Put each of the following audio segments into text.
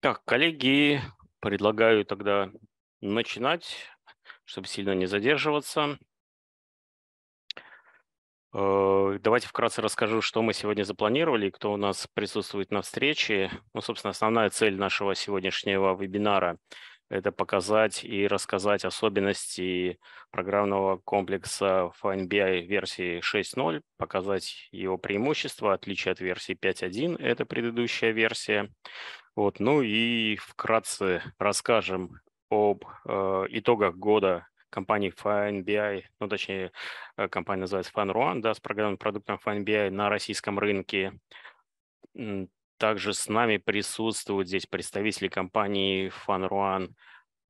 Так, коллеги, предлагаю тогда начинать, чтобы сильно не задерживаться. Э, давайте вкратце расскажу, что мы сегодня запланировали и кто у нас присутствует на встрече. Ну, собственно, основная цель нашего сегодняшнего вебинара это показать и рассказать особенности программного комплекса FineBI версии 6.0, показать его преимущества, отличие от версии 5.1, это предыдущая версия. Вот, ну и вкратце расскажем об э, итогах года компании FineBI, ну точнее э, компания называется FineRuan, да, с программным продуктом FineBI на российском рынке также с нами присутствуют здесь представители компании FunRuan.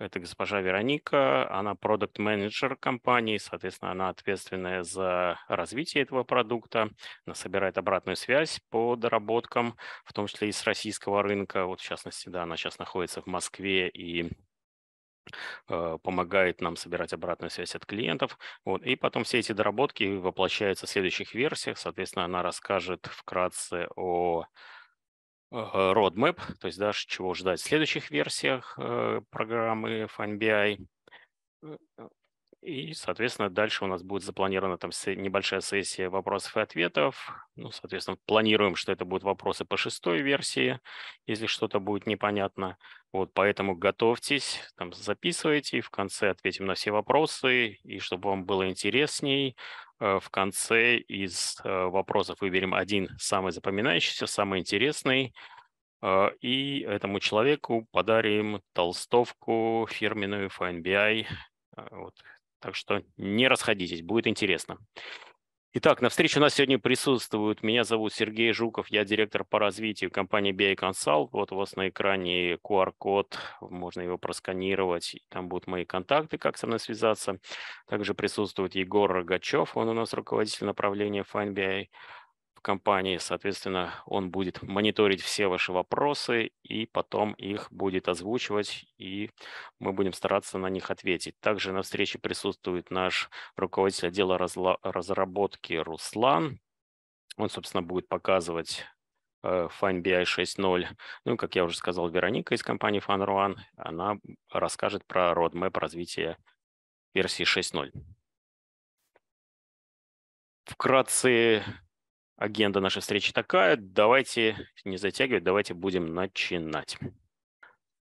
Это госпожа Вероника, она продукт менеджер компании, соответственно, она ответственная за развитие этого продукта, она собирает обратную связь по доработкам, в том числе и с российского рынка. Вот в частности, да, она сейчас находится в Москве и э, помогает нам собирать обратную связь от клиентов. Вот. И потом все эти доработки воплощаются в следующих версиях. Соответственно, она расскажет вкратце о Э, roadmap, то есть да, чего ждать в следующих версиях э, программы FineBI. Э, и, соответственно, дальше у нас будет запланирована там небольшая сессия вопросов и ответов. Ну, соответственно, планируем, что это будут вопросы по шестой версии, если что-то будет непонятно. Вот, поэтому готовьтесь, там записывайте, в конце ответим на все вопросы, и чтобы вам было интересней, Э, в конце из э, вопросов выберем один самый запоминающийся, самый интересный, э, и этому человеку подарим толстовку фирменную FineBI. Вот. Так что не расходитесь, будет интересно. Итак, на встрече у нас сегодня присутствуют. Меня зовут Сергей Жуков, я директор по развитию компании BI Consult. Вот у вас на экране QR-код, можно его просканировать, там будут мои контакты, как со мной связаться. Также присутствует Егор Рогачев, он у нас руководитель направления FineBI. BI компании. Соответственно, он будет мониторить все ваши вопросы и потом их будет озвучивать, и мы будем стараться на них ответить. Также на встрече присутствует наш руководитель отдела разработки Руслан. Он, собственно, будет показывать Fine BI 6.0. Ну, как я уже сказал, Вероника из компании FunRuan, она расскажет про roadmap развития версии 6.0. Вкратце агенда нашей встречи такая. Давайте не затягивать, давайте будем начинать.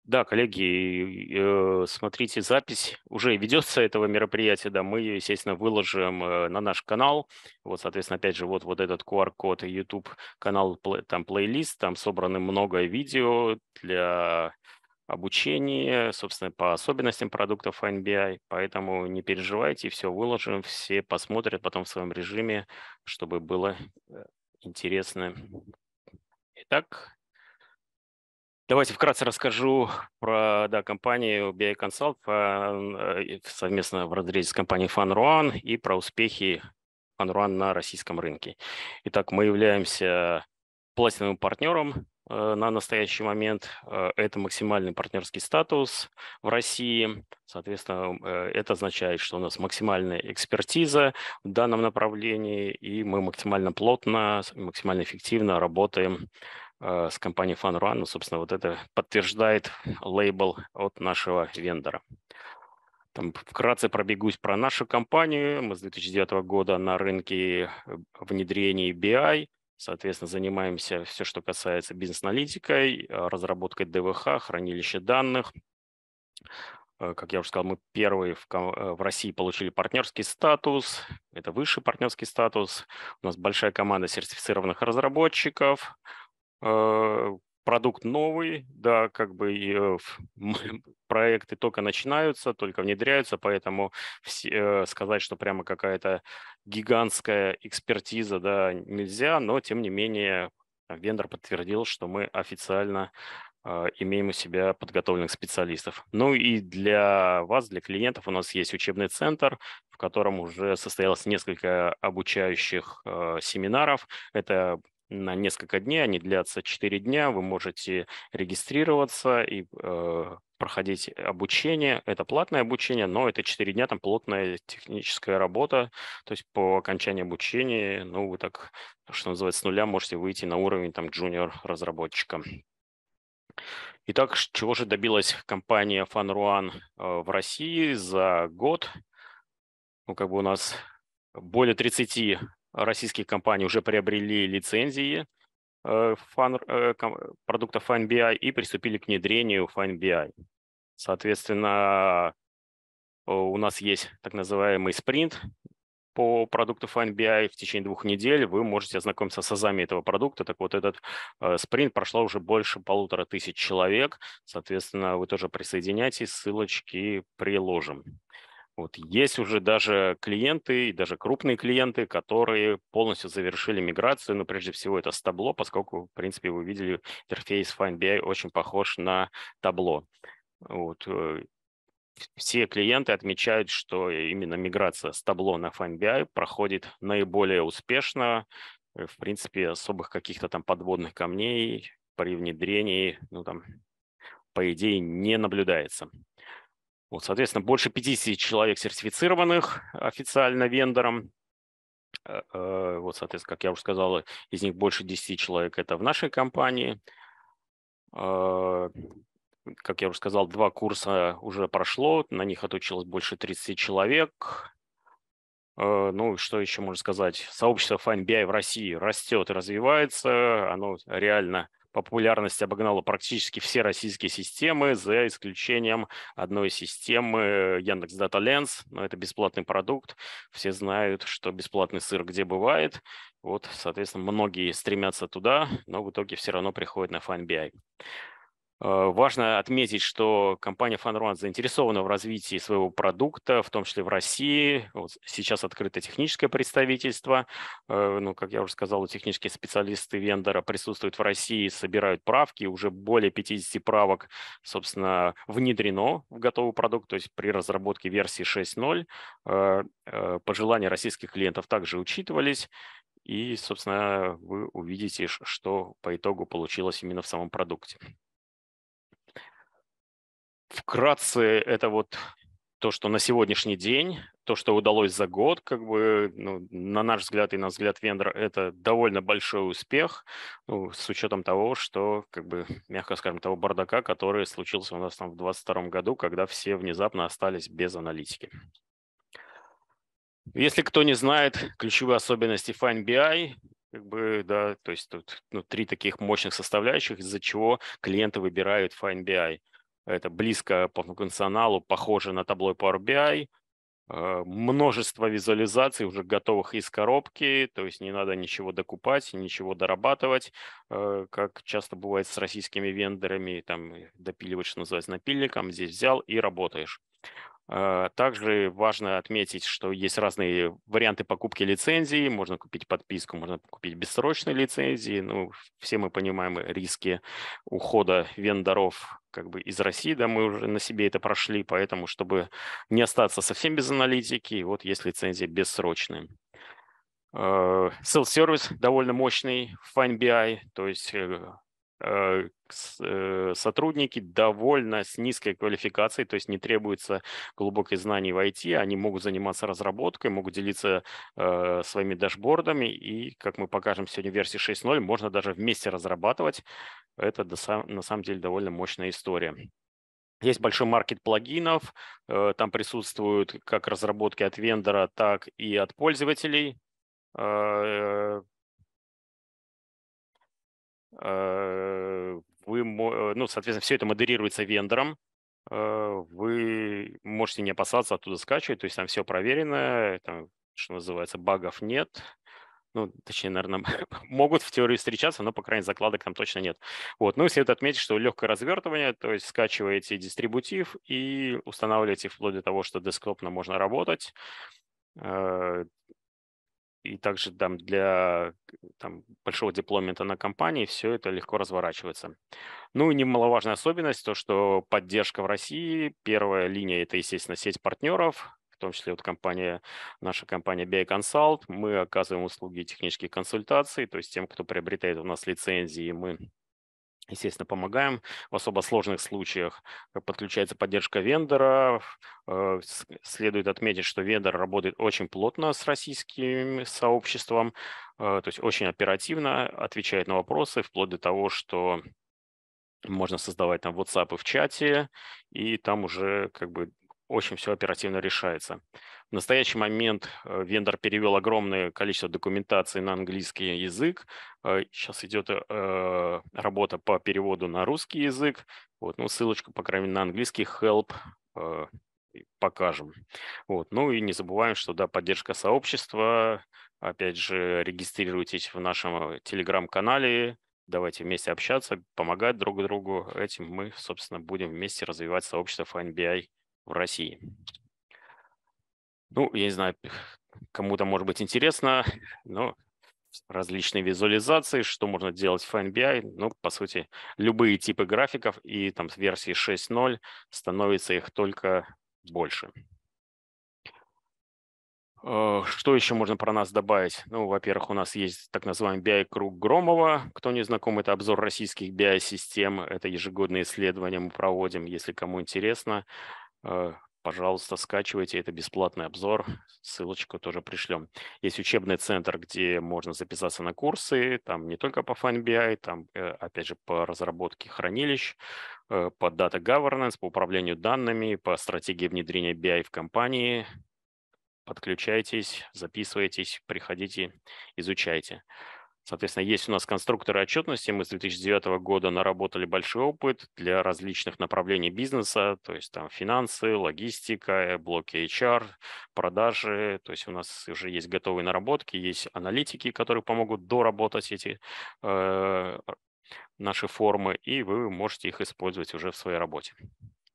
Да, коллеги, э, смотрите, запись уже ведется этого мероприятия, да, мы ее, естественно, выложим э, на наш канал. Вот, соответственно, опять же, вот, вот этот QR-код, YouTube канал, там плейлист, там собраны много видео для обучении, собственно, по особенностям продуктов NBI. Поэтому не переживайте, все выложим, все посмотрят потом в своем режиме, чтобы было э, интересно. Итак, давайте вкратце расскажу про да, компанию BI Consult эм, э, совместно в разрезе с компанией FunRuan и про успехи FunRuan на российском рынке. Итак, мы являемся платиновым партнером Э, на настоящий момент. Э, это максимальный партнерский статус в России. Соответственно, э, это означает, что у нас максимальная экспертиза в данном направлении, и мы максимально плотно, максимально эффективно работаем с компанией FunRun. Ну, собственно, вот это подтверждает лейбл от нашего вендора. Там вкратце пробегусь про нашу компанию. Мы с 2009 года на рынке внедрений BI – Соответственно, занимаемся все, что касается бизнес-аналитикой, а, разработкой ДВХ, хранилища данных. А, как я уже сказал, мы первые в, э, в России получили партнерский статус. Это высший партнерский статус. У нас большая команда сертифицированных разработчиков, а, продукт новый, да, как бы э, проекты только начинаются, только внедряются, поэтому все, э, сказать, что прямо какая-то гигантская экспертиза, да, нельзя, но тем не менее вендор подтвердил, что мы официально э, имеем у себя подготовленных специалистов. Ну и для вас, для клиентов у нас есть учебный центр, в котором уже состоялось несколько обучающих э, семинаров. Это на несколько дней, они длятся 4 дня, вы можете регистрироваться и э, проходить обучение. Это платное обучение, но это 4 дня, там плотная техническая работа. То есть по окончании обучения, ну, вы так, что называется, с нуля можете выйти на уровень там джуниор-разработчика. Итак, чего же добилась компания FunRuan э, в России за год? Ну, как бы у нас более 30 российские компании уже приобрели лицензии Fun, э, э, продуктов FineBI и приступили к внедрению FineBI. Соответственно, э, у нас есть так называемый спринт по продукту FineBI в течение двух недель. Вы можете ознакомиться с азами этого продукта. Так вот, этот спринт прошло уже больше полутора тысяч человек. Соответственно, вы тоже присоединяйтесь, ссылочки приложим. Вот есть уже даже клиенты, и даже крупные клиенты, которые полностью завершили миграцию, но прежде всего это с табло, поскольку, в принципе, вы видели, интерфейс FindBI очень похож на табло. Вот. Э, все клиенты отмечают, что именно миграция с табло на FindBI проходит наиболее успешно, э, в принципе, особых каких-то там подводных камней при внедрении, ну там, по идее, не наблюдается. Вот, соответственно, больше 50 человек сертифицированных официально вендором. Э, э, вот, соответственно, как я уже сказал, из них больше 10 человек это в нашей компании. Э, как я уже сказал, два курса уже прошло, на них отучилось больше 30 человек. Ну, что еще можно сказать? Сообщество FineBI в России растет и развивается, оно реально – по популярности обогнала практически все российские системы, за исключением одной системы э, Яндекс Дата Ленс, но это бесплатный продукт. Все знают, что бесплатный сыр где бывает. Вот, соответственно, многие стремятся туда, но в итоге все равно приходят на FineBI. Э, важно отметить, что компания FunRun заинтересована в развитии своего продукта, в том числе в России. Вот сейчас открыто техническое представительство. Э, ну, как я уже сказал, технические специалисты вендора присутствуют в России, собирают правки. Уже более 50 правок, собственно, внедрено в готовый продукт, то есть при разработке версии 6.0. Э, пожелания российских клиентов также учитывались. И, собственно, вы увидите, что по итогу получилось именно в самом продукте. Вкратце это вот то, что на сегодняшний день, то, что удалось за год, как бы, ну, на наш взгляд и на взгляд вендора, это довольно большой успех, ну, с учетом того, что, как бы, мягко скажем, того бардака, который случился у нас там в 2022 году, когда все внезапно остались без аналитики. Если кто не знает ключевые особенности FineBI, как бы, да, то есть тут ну, три таких мощных составляющих, из-за чего клиенты выбирают FineBI – это близко по функционалу, похоже на табло Power BI. Э, множество визуализаций уже готовых из коробки, то есть не надо ничего докупать, ничего дорабатывать, э, как часто бывает с российскими вендорами, там допиливаешь, что называется, напильником, здесь взял и работаешь. Э, также важно отметить, что есть разные варианты покупки лицензии. Можно купить подписку, можно купить бессрочные лицензии. Ну, все мы понимаем риски ухода вендоров как бы из России, да, мы уже на себе это прошли, поэтому, чтобы не остаться совсем без аналитики, вот есть лицензия бессрочная. Э, Self-сервис довольно мощный, в FineBI, то есть э, Э, э, сотрудники довольно с низкой квалификацией, то есть не требуется глубоких знаний в IT, они могут заниматься разработкой, могут делиться э, своими дашбордами, и, как мы покажем сегодня в версии 6.0, можно даже вместе разрабатывать. Это на самом деле довольно мощная история. Есть большой маркет плагинов, э, там присутствуют как разработки от вендора, так и от пользователей. Э, Э, вы, э, ну, соответственно, все это модерируется вендором, э, вы можете не опасаться оттуда скачивать, то есть там все проверено, там, что называется, багов нет, ну, точнее, наверное, могут в теории встречаться, но, по крайней мере, закладок там точно нет. Вот. Ну, и следует отметить, что легкое развертывание, то есть скачиваете дистрибутив и устанавливаете вплоть до того, что десктопно можно работать и также там, для там, большого дипломента на компании все это легко разворачивается. Ну и немаловажная особенность, то что поддержка в России, первая линия – это, естественно, сеть партнеров, в том числе вот компания, наша компания BI Мы оказываем услуги технических консультаций, то есть тем, кто приобретает у нас лицензии, мы Естественно, помогаем. В особо сложных случаях э, подключается поддержка вендора. Э, следует отметить, что вендор работает очень плотно с российским сообществом, э, то есть очень оперативно отвечает на вопросы, вплоть до того, что можно создавать там WhatsApp в чате, и там уже как бы очень все оперативно решается. В настоящий момент э, вендор перевел огромное количество документации на английский язык. Сейчас э, идет э, работа по переводу на русский язык. Вот, ну, ссылочку, по крайней мере, на английский help покажем. Вот. Ну и не забываем, что да, поддержка сообщества. Опять же, регистрируйтесь в нашем телеграм-канале, давайте вместе общаться, помогать друг другу. Этим мы, собственно, будем вместе развивать сообщество FNBI в России. Ну, я не знаю, кому-то может быть интересно, но различные визуализации, что можно делать в NBI. Ну, по сути, любые типы графиков и там с версии 6.0 становится их только больше. Э, что еще можно про нас добавить? Ну, во-первых, у нас есть так называемый BI-круг Громова. Кто не знаком, это обзор российских BI-систем. Это ежегодное исследование мы проводим, если кому интересно. Э, пожалуйста, скачивайте, это бесплатный обзор, ссылочку тоже пришлем. Есть учебный центр, где можно записаться на курсы, там не только по FineBI, там, э, опять же, по разработке хранилищ, э, по Data Governance, по управлению данными, по стратегии внедрения BI в компании. Подключайтесь, записывайтесь, приходите, изучайте. Соответственно, есть у нас конструкторы отчетности. Мы с 2009 года наработали большой опыт для различных направлений бизнеса, то есть там финансы, логистика, блоки HR, продажи. То есть у нас уже есть готовые наработки, есть аналитики, которые помогут доработать эти э, наши формы, и вы можете их использовать уже в своей работе.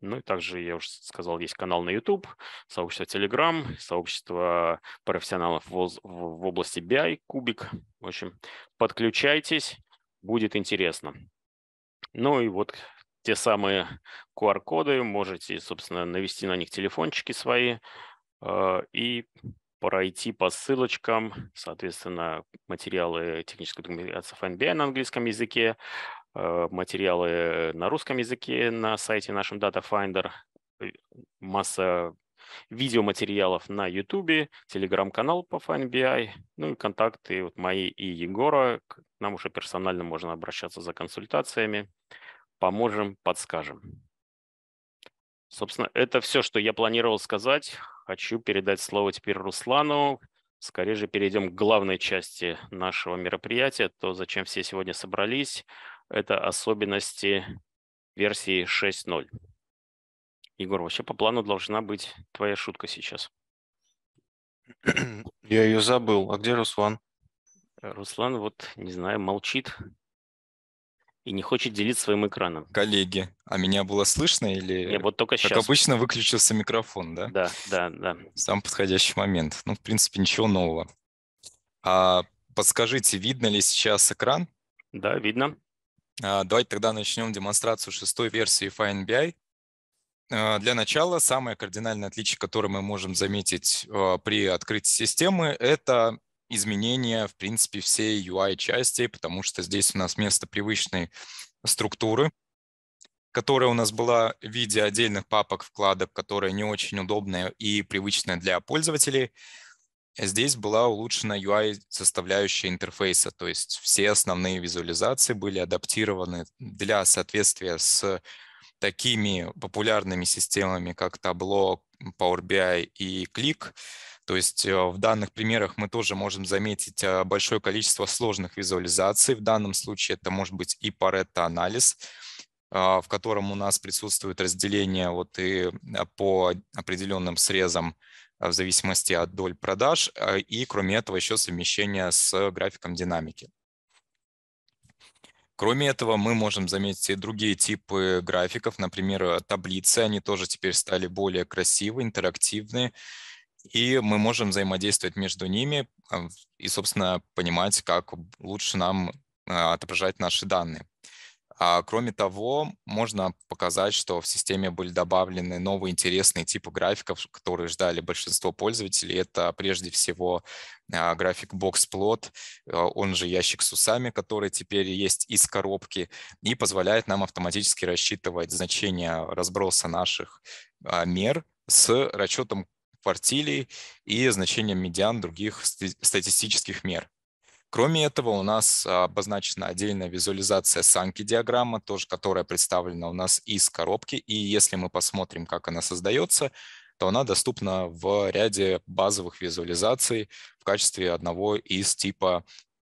Ну и также, я уже сказал, есть канал на YouTube, сообщество Telegram, сообщество профессионалов в области BI, Кубик. В общем, подключайтесь, будет интересно. Ну и вот те самые QR-коды, можете, собственно, навести на них телефончики свои а, и пройти по ссылочкам, соответственно, материалы технической документации FNBI на английском языке, Э, материалы на русском языке на сайте нашем Data Finder, э, масса видеоматериалов на YouTube, телеграм-канал по FineBI, ну и контакты вот мои и Егора. К нам уже персонально можно обращаться за консультациями. Поможем, подскажем. Собственно, это все, что я планировал сказать. Хочу передать слово теперь Руслану. Скорее же перейдем к главной части нашего мероприятия, то, зачем все сегодня собрались это особенности версии 6.0. Егор, вообще по плану должна быть твоя шутка сейчас. Я ее забыл. А где Руслан? Руслан вот, не знаю, молчит и не хочет делиться своим экраном. Коллеги, а меня было слышно или... Нет, вот только сейчас. Как обычно выключился микрофон, да? Да, да, да. Сам подходящий момент. Ну, в принципе, ничего нового. А подскажите, видно ли сейчас экран? Да, видно. А, давайте тогда начнем демонстрацию шестой версии FineBI. А, для начала самое кардинальное отличие, которое мы можем заметить а, при открытии системы, это изменение, в принципе, всей UI-части, потому что здесь у нас вместо привычной структуры, которая у нас была в виде отдельных папок, вкладок, которая не очень удобная и привычная для пользователей – Здесь была улучшена UI-составляющая интерфейса, то есть все основные визуализации были адаптированы для соответствия с такими популярными системами, как Tableau, Power BI и Click. То есть э, в данных примерах мы тоже можем заметить э, большое количество сложных визуализаций. В данном случае это может быть и Pareto-анализ, э, в котором у нас присутствует разделение вот и по определенным срезам в зависимости от доль продаж, а, и кроме этого еще совмещение с графиком динамики. Кроме этого, мы можем заметить и другие типы графиков, например, таблицы, они тоже теперь стали более красивы, интерактивны, и мы можем взаимодействовать между ними а, и, собственно, понимать, как лучше нам а, отображать наши данные. А, кроме того, можно показать, что в системе были добавлены новые интересные типы графиков, которые ждали большинство пользователей. Это прежде всего а, график BoxPlot, а, он же ящик с усами, который теперь есть из коробки и позволяет нам автоматически рассчитывать значение разброса наших а, мер с расчетом квартилей и значением медиан других статистических мер. Кроме этого, у нас а, обозначена отдельная визуализация санки диаграмма, тоже которая представлена у нас из коробки. И если мы посмотрим, как она создается, то она доступна в ряде базовых визуализаций в качестве одного из типа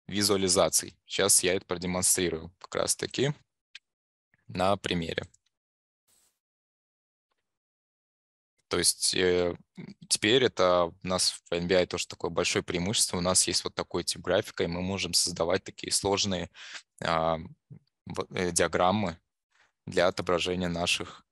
визуализаций. Сейчас я это продемонстрирую как раз-таки на примере. То есть э, теперь это у нас в NBI тоже такое большое преимущество. У нас есть вот такой тип графика, и мы можем создавать такие сложные а, э, диаграммы для отображения наших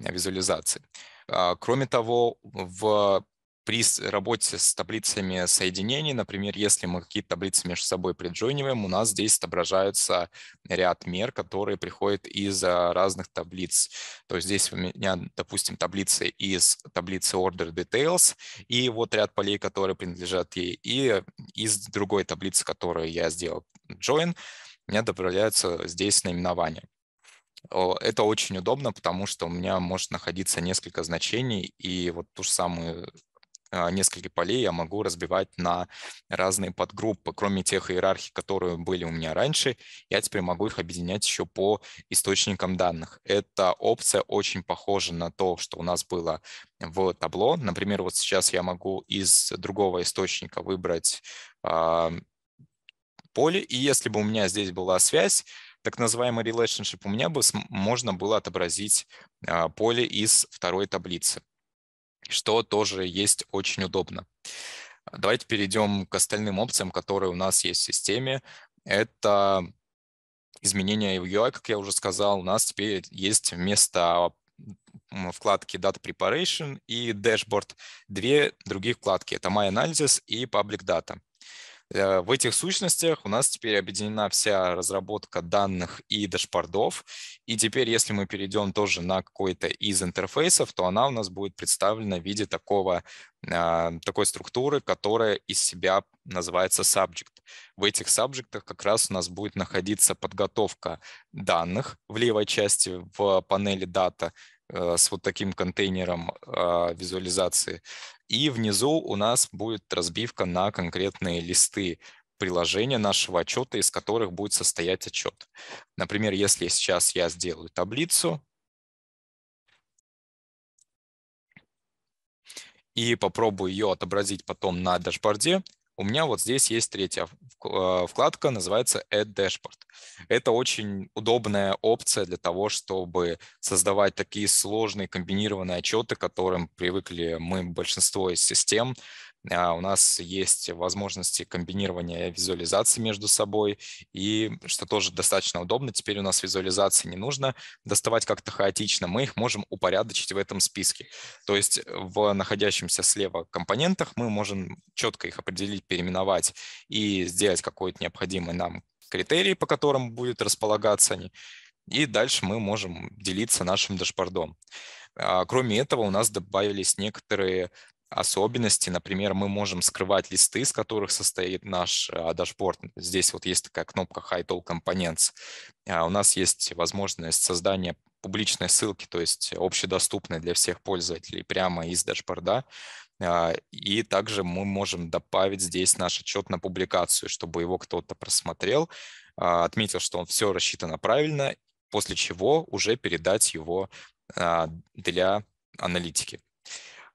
э, визуализаций. А, кроме того, в при э, работе с таблицами соединений, например, если мы какие-то таблицы между собой приджойниваем, у нас здесь отображаются ряд мер, которые приходят из а, разных таблиц. То есть здесь у меня, допустим, таблицы из таблицы Order Details и вот ряд полей, которые принадлежат ей, и из другой таблицы, которую я сделал Join, у меня добавляются здесь наименования. Это очень удобно, потому что у меня может находиться несколько значений, и вот ту же самую а, несколько полей я могу разбивать на разные подгруппы. Кроме тех иерархий, которые были у меня раньше, я теперь могу их объединять еще по источникам данных. Эта опция очень похожа на то, что у нас было в табло. Например, вот сейчас я могу из другого источника выбрать э, поле, и если бы у меня здесь была связь, так называемый relationship, у меня бы можно было отобразить а, поле из второй таблицы что тоже есть очень удобно. Давайте перейдем к остальным опциям, которые у нас есть в системе. Это изменения UI, как я уже сказал. У нас теперь есть вместо вкладки Data Preparation и Dashboard две другие вкладки. Это My Analysis и Public Data. Э, в этих сущностях у нас теперь объединена вся разработка данных и дашбордов. И теперь, если мы перейдем тоже на какой-то из интерфейсов, то она у нас будет представлена в виде такого, а, такой структуры, которая из себя называется subject. В этих сабжектах как раз у нас будет находиться подготовка данных в левой части в панели дата, Э, с вот таким контейнером а, визуализации. И внизу у нас будет разбивка на конкретные листы приложения нашего отчета, из которых будет состоять отчет. Например, если сейчас я сделаю таблицу и попробую ее отобразить потом на дашборде, у меня вот здесь есть третья э, вкладка, называется Add Dashboard. Это очень удобная опция для того, чтобы создавать такие сложные комбинированные отчеты, к которым привыкли мы большинство из систем, а, у нас есть возможности комбинирования визуализаций между собой, и что тоже достаточно удобно, теперь у нас визуализации не нужно доставать как-то хаотично, мы их можем упорядочить в этом списке. То есть э, в находящемся слева компонентах мы можем четко их определить, переименовать и сделать какой-то необходимый нам критерий, по которым будет располагаться они. И дальше мы можем делиться нашим дашбордом. А, кроме этого, у нас добавились некоторые особенности. Например, мы можем скрывать листы, из которых состоит наш а, дашборд. Здесь вот есть такая кнопка Hide All Components. А, у нас есть возможность создания публичной ссылки, то есть общедоступной для всех пользователей прямо из дашборда. А, и также мы можем добавить здесь наш отчет на публикацию, чтобы его кто-то просмотрел, отметил, что он все рассчитано правильно, после чего уже передать его для аналитики.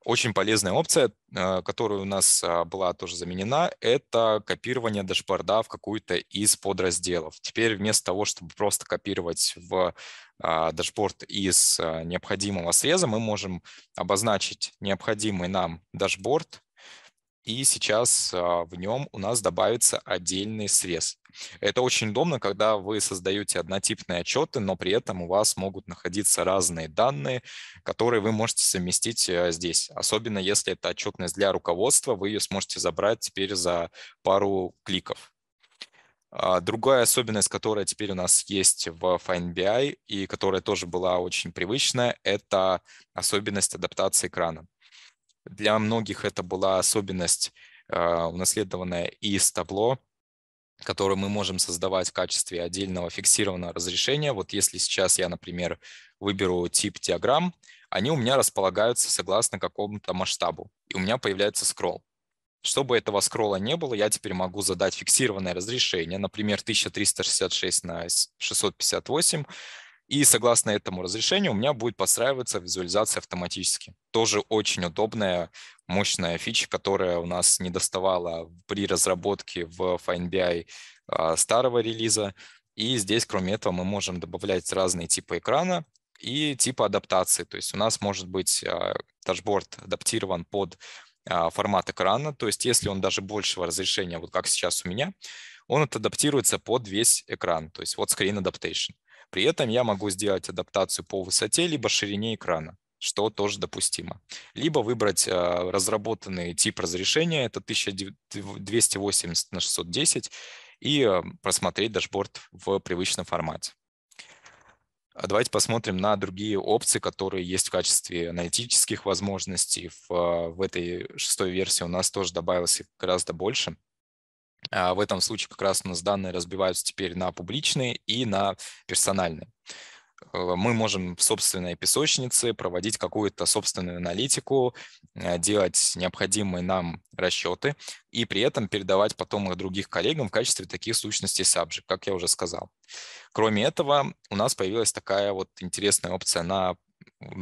Очень полезная опция, а, которая у нас а, была тоже заменена, это копирование дашборда в какую-то из подразделов. Теперь вместо того, чтобы просто копировать в а, дашборд из необходимого среза, мы можем обозначить необходимый нам дашборд, и сейчас а, в нем у нас добавится отдельный срез. Это очень удобно, когда вы создаете однотипные отчеты, но при этом у вас могут находиться разные данные, которые вы можете совместить э, здесь. Особенно если это отчетность для руководства, вы ее сможете забрать теперь за пару кликов. А, другая особенность, которая теперь у нас есть в FineBI и которая тоже была очень привычная, это особенность адаптации экрана. Для многих это была особенность, а, унаследованная из табло, которую мы можем создавать в качестве отдельного фиксированного разрешения. Вот если сейчас я, например, выберу тип диаграмм, они у меня располагаются согласно какому-то масштабу, и у меня появляется скролл. Чтобы этого скролла не было, я теперь могу задать фиксированное разрешение, например, 1366 на 658, и согласно этому разрешению у меня будет подстраиваться визуализация автоматически. Тоже очень удобная, мощная фича, которая у нас не доставала при разработке в FineBI а, старого релиза. И здесь, кроме этого, мы можем добавлять разные типы экрана и типы адаптации. То есть у нас может быть а, дашборд адаптирован под а, формат экрана. То есть если он даже большего разрешения, вот как сейчас у меня, он адаптируется под весь экран, то есть вот screen adaptation. При этом я могу сделать адаптацию по высоте либо ширине экрана что тоже допустимо. Либо выбрать э, разработанный тип разрешения, это 1280 на 610, и э, просмотреть дашборд в привычном формате. А давайте посмотрим на другие опции, которые есть в качестве аналитических возможностей. В, э, в этой шестой версии у нас тоже добавилось гораздо больше. А в этом случае как раз у нас данные разбиваются теперь на публичные и на персональные. Э, мы можем в собственной песочнице проводить какую-то собственную аналитику, э, делать необходимые нам расчеты и при этом передавать потом их других коллегам в качестве таких сущностей Subject, как я уже сказал. Кроме этого, у нас появилась такая вот интересная опция на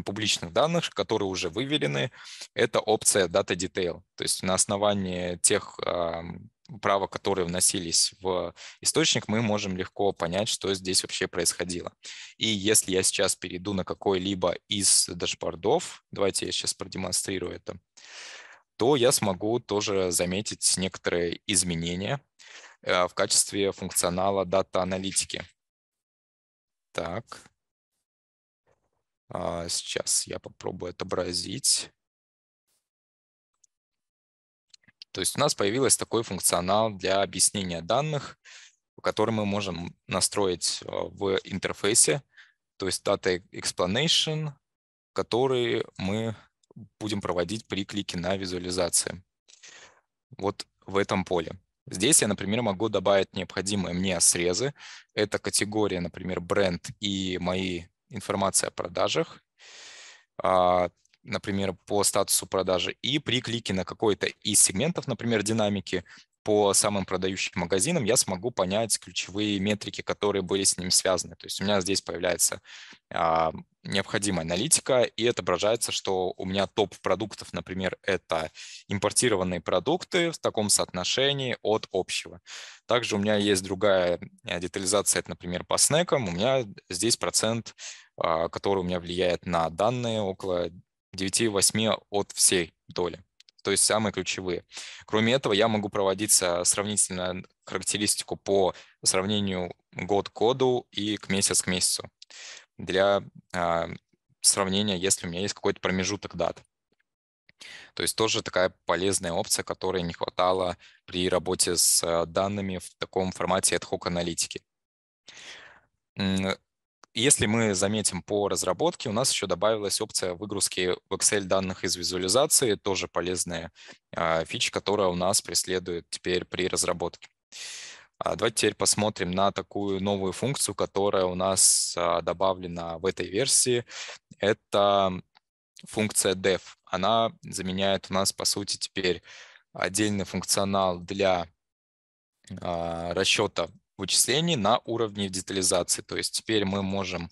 публичных данных, которые уже выверены, это опция Data Detail. То есть на основании тех права, которые вносились в источник, мы можем легко понять, что здесь вообще происходило. И если я сейчас перейду на какой-либо из дашбордов, давайте я сейчас продемонстрирую это, то я смогу тоже заметить некоторые изменения э, в качестве функционала дата-аналитики. Так, а, сейчас я попробую отобразить. То есть у нас появился такой функционал для объяснения данных, который мы можем настроить э, в интерфейсе, то есть Data Explanation, который мы будем проводить при клике на визуализации. Вот в этом поле. Здесь я, например, могу добавить необходимые мне срезы. Это категория, например, бренд и мои информация о продажах. А, например, по статусу продажи, и при клике на какой-то из сегментов, например, динамики по самым продающим магазинам, я смогу понять ключевые метрики, которые были с ним связаны. То есть у меня здесь появляется а, необходимая аналитика, и отображается, что у меня топ продуктов, например, это импортированные продукты в таком соотношении от общего. Также у меня есть другая э, детализация, это, например, по снекам. У меня здесь процент а, который у меня влияет на данные, около 9,8 от всей доли, то есть самые ключевые. Кроме этого, я могу проводить сравнительную характеристику по сравнению год к году и к месяц к месяцу для а, сравнения, если у меня есть какой-то промежуток дат. То есть тоже такая полезная опция, которой не хватало при работе с а, данными в таком формате ad hoc аналитики. Если мы заметим по разработке, у нас еще добавилась опция выгрузки в Excel данных из визуализации, тоже полезная а, фича, которая у нас преследует теперь при разработке. А, давайте теперь посмотрим на такую новую функцию, которая у нас а, добавлена в этой версии. Это функция def. Она заменяет у нас, по сути, теперь отдельный функционал для расчета вычислений на уровне детализации. То есть теперь мы можем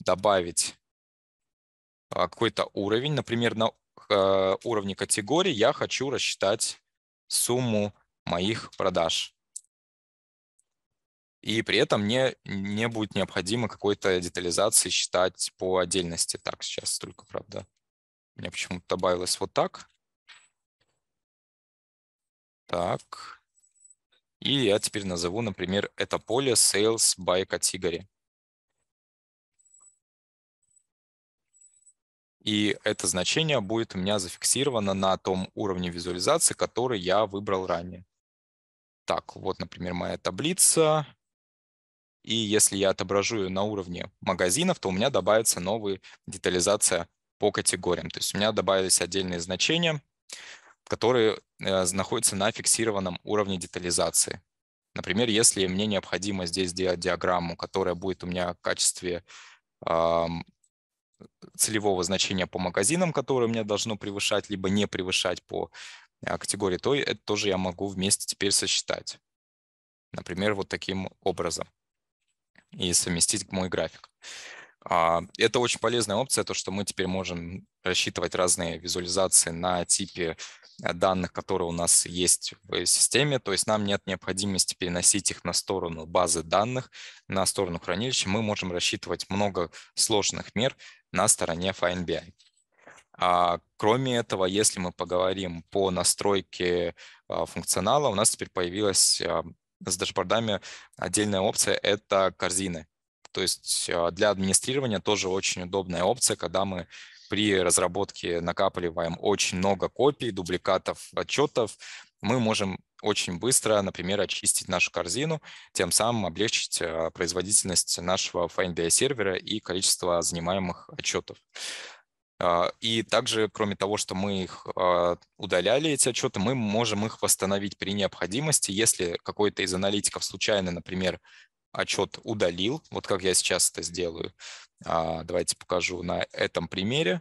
добавить а, какой-то уровень. Например, на э, уровне категории я хочу рассчитать сумму моих продаж. И при этом мне не будет необходимо какой-то детализации считать по отдельности. Так, сейчас только, правда, у меня почему-то добавилось вот так. Так, и я теперь назову, например, это поле Sales by Category. И это значение будет у меня зафиксировано на том уровне визуализации, который я выбрал ранее. Так, вот, например, моя таблица. И если я отображу ее на уровне магазинов, то у меня добавится новая детализация по категориям. То есть у меня добавились отдельные значения которые э, находятся на фиксированном уровне детализации. Например, если мне необходимо здесь сделать диаграмму, которая будет у меня в качестве целевого значения по магазинам, которое мне должно превышать, либо не превышать по а, категории, то это тоже я могу вместе теперь сосчитать. Например, вот таким образом. И совместить мой график. А, это очень полезная опция, то, что мы теперь можем рассчитывать разные визуализации на типе э, данных, которые у нас есть в системе, то есть нам нет необходимости переносить их на сторону базы данных, на сторону хранилища, мы можем рассчитывать много сложных мер на стороне FineBI. А, кроме этого, если мы поговорим по настройке а, функционала, у нас теперь появилась а, с дашбордами отдельная опция – это корзины. То есть а, для администрирования тоже очень удобная опция, когда мы при разработке накапливаем очень много копий, дубликатов, отчетов, мы можем очень быстро, например, очистить нашу корзину, тем самым облегчить а, производительность нашего FineBI сервера и количество занимаемых отчетов. А, и также, кроме того, что мы их удаляли, эти отчеты, мы можем их восстановить при необходимости. Если какой-то из аналитиков случайно, например, отчет удалил, вот как я сейчас это сделаю. А, давайте покажу на этом примере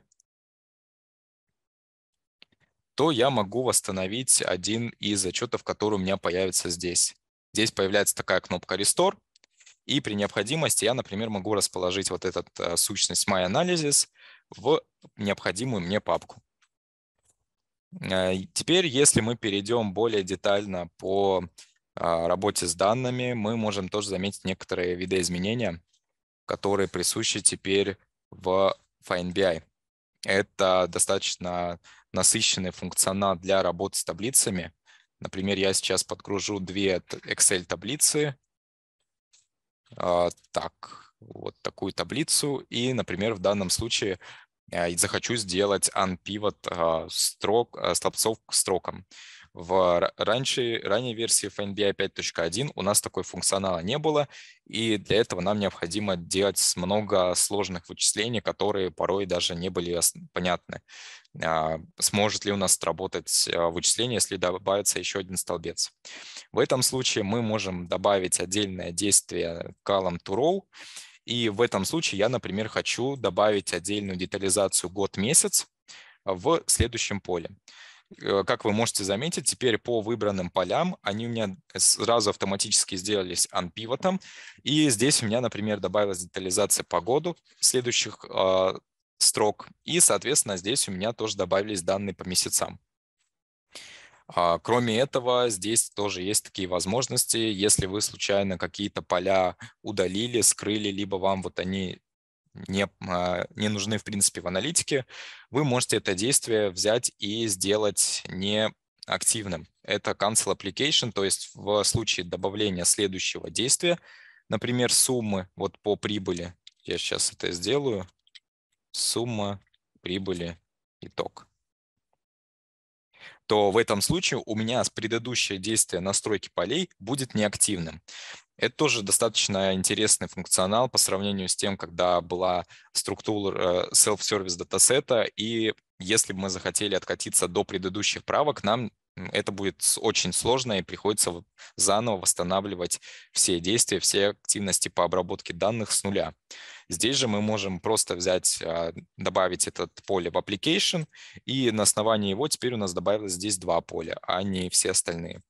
то я могу восстановить один из отчетов, который у меня появится здесь. Здесь появляется такая кнопка Restore, и при необходимости я, например, могу расположить вот этот э, сущность My Analysis в необходимую мне папку. Э, теперь, если мы перейдем более детально по а, работе с данными мы можем тоже заметить некоторые виды изменения, которые присущи теперь в FineBI. Это достаточно насыщенный функционал для работы с таблицами. Например, я сейчас подгружу две Excel-таблицы. А, так, вот такую таблицу. И, например, в данном случае а, захочу сделать unpivot строк, столбцов к строкам. В раньше, ранней версии FNBI 5.1 у нас такой функционала не было, и для этого нам необходимо делать много сложных вычислений, которые порой даже не были понятны. А, сможет ли у нас работать а, вычисление, если добавится еще один столбец. В этом случае мы можем добавить отдельное действие column to row, и в этом случае я, например, хочу добавить отдельную детализацию год-месяц в следующем поле. Э, как вы можете заметить, теперь по выбранным полям они у меня сразу автоматически сделались unpivot. И здесь у меня, например, добавилась детализация по году следующих э, строк. И, соответственно, здесь у меня тоже добавились данные по месяцам. А, кроме этого, здесь тоже есть такие возможности, если вы случайно какие-то поля удалили, скрыли, либо вам вот они не, а, не нужны, в принципе, в аналитике, вы можете это действие взять и сделать не активным. Это cancel application, то есть в случае добавления следующего действия, например, суммы вот по прибыли. Я сейчас это сделаю. Сумма прибыли итог то в этом случае у меня предыдущее действие настройки полей будет неактивным. Это тоже достаточно интересный функционал по сравнению с тем, когда была структура э, self-service датасета, и если бы мы захотели откатиться до предыдущих правок, нам это будет очень сложно, и приходится заново восстанавливать все действия, все активности по обработке данных с нуля. Здесь же мы можем просто взять, а, добавить это поле в application, и на основании его теперь у нас добавилось здесь два поля, а не все остальные.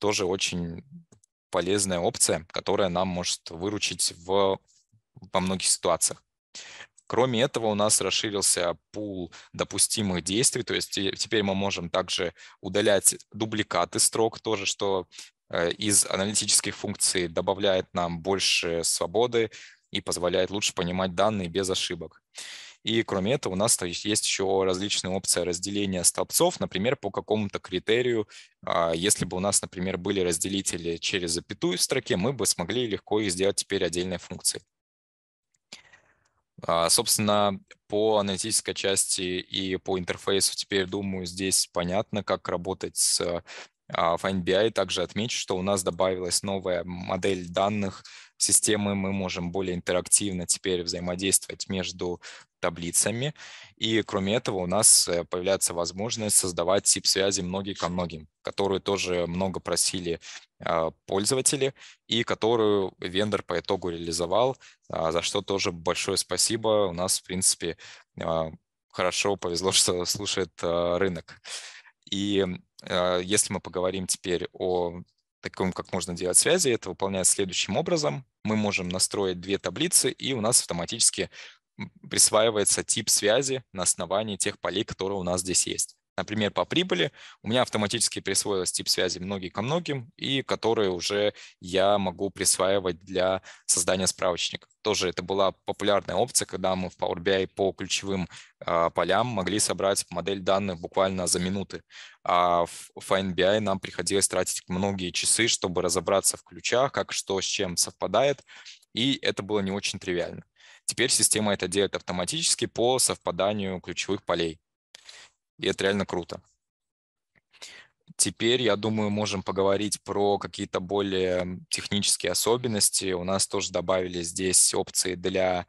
Тоже очень полезная опция, которая нам может выручить в, во многих ситуациях. Кроме этого, у нас расширился пул допустимых действий, то есть теперь мы можем также удалять дубликаты строк, тоже что э, из аналитических функций добавляет нам больше свободы и позволяет лучше понимать данные без ошибок. И кроме этого у нас есть еще различные опции разделения столбцов, например, по какому-то критерию. А, если бы у нас, например, были разделители через запятую в строке, мы бы смогли легко их сделать теперь отдельной функцией. А, собственно, по аналитической части и по интерфейсу теперь, думаю, здесь понятно, как работать с а, FindBI. Также отмечу, что у нас добавилась новая модель данных системы. Мы можем более интерактивно теперь взаимодействовать между таблицами. И кроме этого у нас э, появляется возможность создавать тип связи многие ко многим, которую тоже много просили а, пользователи и которую вендор по итогу реализовал, а, за что тоже большое спасибо. У нас, в принципе, а, хорошо повезло, что слушает рынок. И если мы поговорим теперь о таком, как можно делать связи, это выполняется следующим образом. Мы можем настроить две таблицы, и у нас автоматически присваивается тип связи на основании тех полей, которые у нас здесь есть. Например, по прибыли у меня автоматически присвоилась тип связи многие ко многим, и которые уже я могу присваивать для создания справочников. Тоже это была популярная опция, когда мы в Power BI по ключевым э, полям могли собрать модель данных буквально за минуты. А в FineBI нам приходилось тратить многие часы, чтобы разобраться в ключах, как что с чем совпадает, и это было не очень тривиально. Теперь система это делает автоматически по совпаданию ключевых полей. И это реально круто. Теперь, я думаю, можем поговорить про какие-то более технические особенности. У нас тоже добавили здесь опции для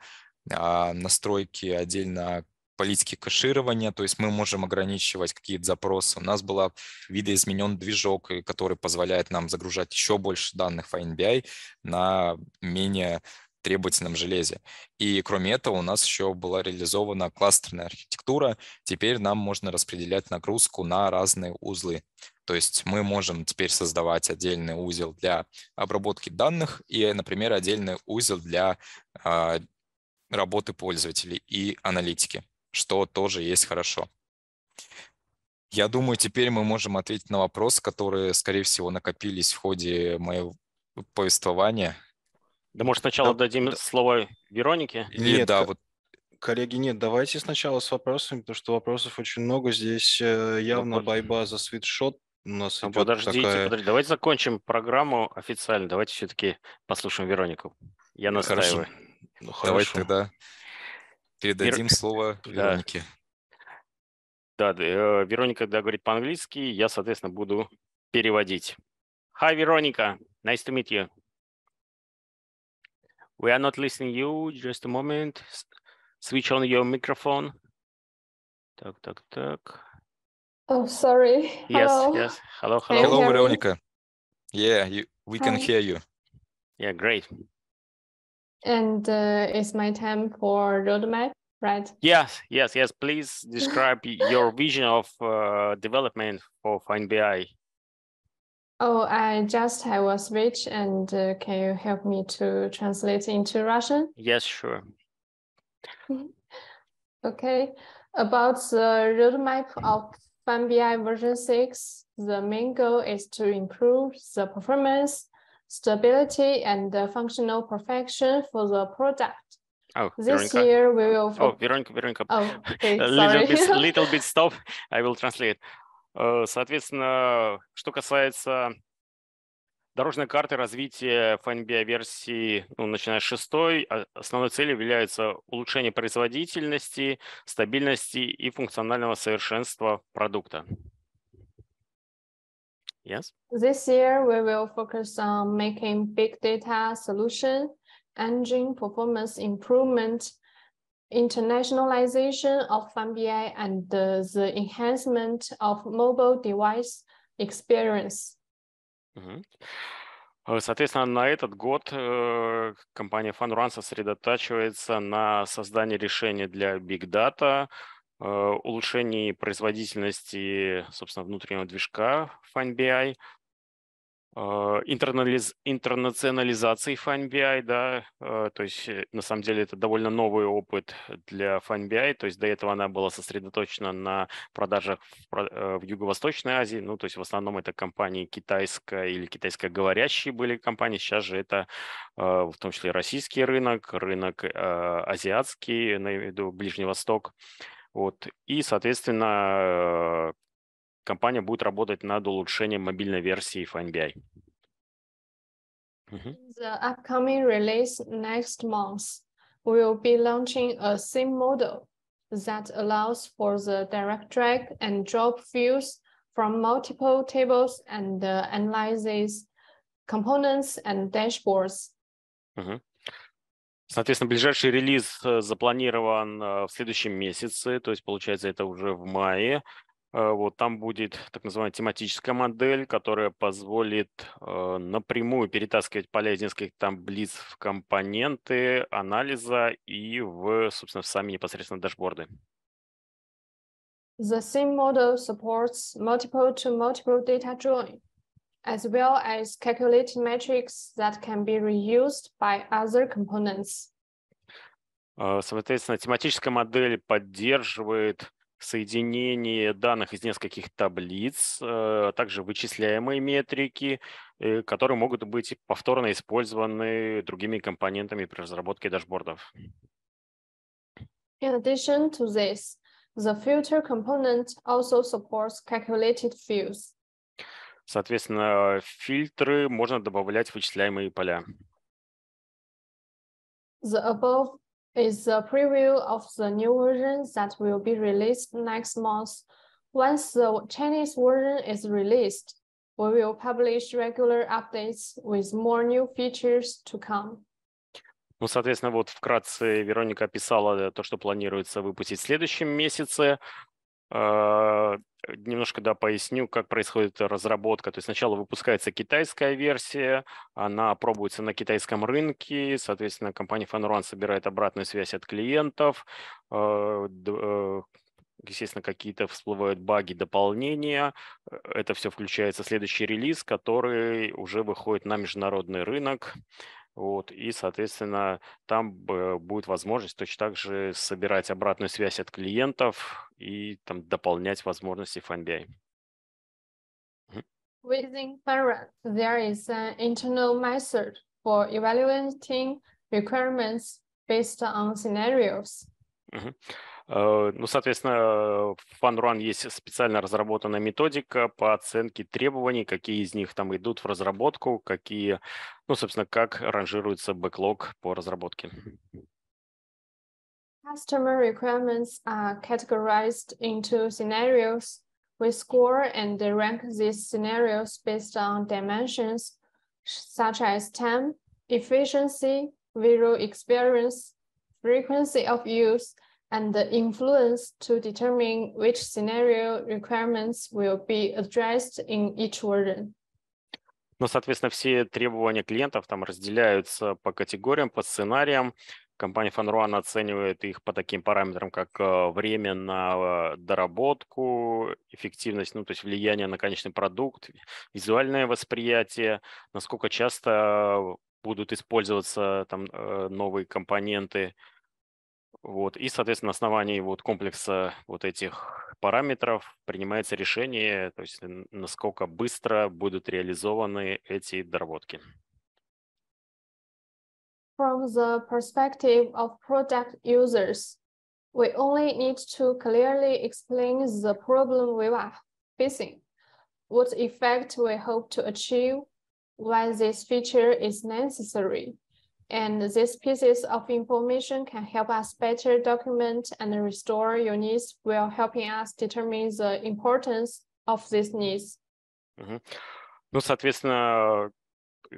а, настройки отдельно политики кэширования, то есть мы можем ограничивать какие-то запросы. У нас был видоизменен движок, который позволяет нам загружать еще больше данных в NBI на менее требовательном железе. И кроме этого у нас еще была реализована кластерная архитектура. Теперь нам можно распределять нагрузку на разные узлы. То есть мы можем теперь создавать отдельный узел для обработки данных и, например, отдельный узел для э, работы пользователей и аналитики, что тоже есть хорошо. Я думаю, теперь мы можем ответить на вопросы, которые, скорее всего, накопились в ходе моего повествования. Да может сначала да, дадим да. слово Веронике? Или, нет, да, вот Коллеги, нет, давайте сначала с вопросами, потому что вопросов очень много. Здесь э, явно ну, борьба за свитшот у нас а, идет подождите, такая... подождите, давайте закончим программу официально. Давайте все-таки послушаем Веронику. Я настаиваю. Ну, хорошо. Ну, хорошо. Давайте тогда передадим Вер... слово Веронике. Да. Э, да, Вероника, когда говорит по-английски, я, соответственно, буду переводить. Hi, Вероника. Nice to meet you. We are not listening you. Just a moment. Switch on your microphone. Talk, talk, talk. Oh, sorry. Yes, hello. yes. Hello, hello. Hello, Veronica. Yeah, you, we Hi. can hear you. Yeah, great. And uh, it's my time for roadmap, right? Yes, yes, yes. Please describe your vision of uh, development for FindBI Oh, I just I was rich, and uh, can you help me to translate into Russian? Yes, sure. okay, about the roadmap of FunBI version six, the main goal is to improve the performance, stability, and functional perfection for the product. Oh, this Veronica. year we will. Oh, Veronica, Veronica. Oh, okay, A little bit, little bit. Stop. I will translate. Э, соответственно, что касается дорожной карты развития FNBI версии, ну, начиная с шестой, основной целью является улучшение производительности, стабильности и функционального совершенства продукта. Yes. This year, we will focus on making big data solution, engine performance improvement, internationalization of FarmBI and the, the enhancement of mobile device experience. Э, соответственно, на этот год э, компания FunRun сосредотачивается на создании решения для Big Data, э, улучшении производительности, собственно, внутреннего движка FunBI, Э, интернализ, интернационализации FineBI, да, э, то есть э, на самом деле это довольно новый опыт для FineBI, то есть до этого она была сосредоточена на продажах в, в Юго-Восточной Азии, ну, то есть в основном это компании китайская или китайскоговорящие были компании, сейчас же это в том числе российский рынок, рынок азиатский, на виду Ближний Восток, вот, и, соответственно, компания будет работать над улучшением мобильной версии FineBI. The upcoming release next month will be launching a SIM model that allows for the direct drag and drop views from multiple tables and uh, analyzes components and dashboards. Mm -hmm. Соответственно, ближайший релиз запланирован в следующем месяце, то есть, получается, это уже в мае. Э, вот, там будет так называемая тематическая модель, которая позволит э, напрямую перетаскивать поля из нескольких таблиц в компоненты анализа и в, собственно, в сами непосредственно дашборды. The same model supports multiple to multiple data join, as well as calculating metrics that can be reused by other components. Э, соответственно, тематическая модель поддерживает соединение данных из нескольких таблиц, э, а также вычисляемые метрики, э, которые могут быть повторно использованы другими компонентами при разработке дашбордов. In addition to this, the filter component also supports calculated fields. Соответственно, фильтры можно добавлять в вычисляемые поля. The above is a preview of the new version that will be released next month. Once the Chinese version is released, we will publish regular updates with more new features to come. Ну, соответственно, вот вкратце Вероника описала э, то, что планируется выпустить в следующем месяце. А, немножко, да, поясню, как происходит разработка. То есть сначала выпускается китайская версия, она пробуется на китайском рынке, соответственно, компания FunRun собирает обратную связь от клиентов, а, э, естественно, какие-то всплывают баги, дополнения. Это все включается в следующий релиз, который уже выходит на международный рынок. Вот, и, соответственно, там будет возможность точно так же собирать обратную связь от клиентов и там дополнять возможности FNBI. Within Parent, there is an internal method for evaluating requirements based on scenarios. Uh -huh. Ну, соответственно, в FunRun есть специально разработанная методика по оценке требований, какие из них там идут в разработку, какие, ну, собственно, как ранжируется бэклог по разработке. Customer requirements are categorized into scenarios. We score and rank these scenarios based on dimensions such as time, efficiency, visual experience, frequency of use, and the influence to determine which scenario requirements will be addressed in each version. Ну, соответственно, все требования клиентов там разделяются по категориям, по сценариям. Компания FunRun оценивает их по таким параметрам, как э, время на э, доработку, эффективность, ну, то есть влияние на конечный продукт, визуальное восприятие, насколько часто будут использоваться там э, новые компоненты, вот, и, соответственно, на основании вот комплекса вот этих параметров принимается решение, то есть насколько быстро будут реализованы эти доработки. From the perspective of product users, we only need to clearly explain the problem we are facing, what effect we hope to achieve, why this feature is necessary, And these pieces of information can help us better document and restore your needs while helping us determine the importance of these needs. Ну, соответственно,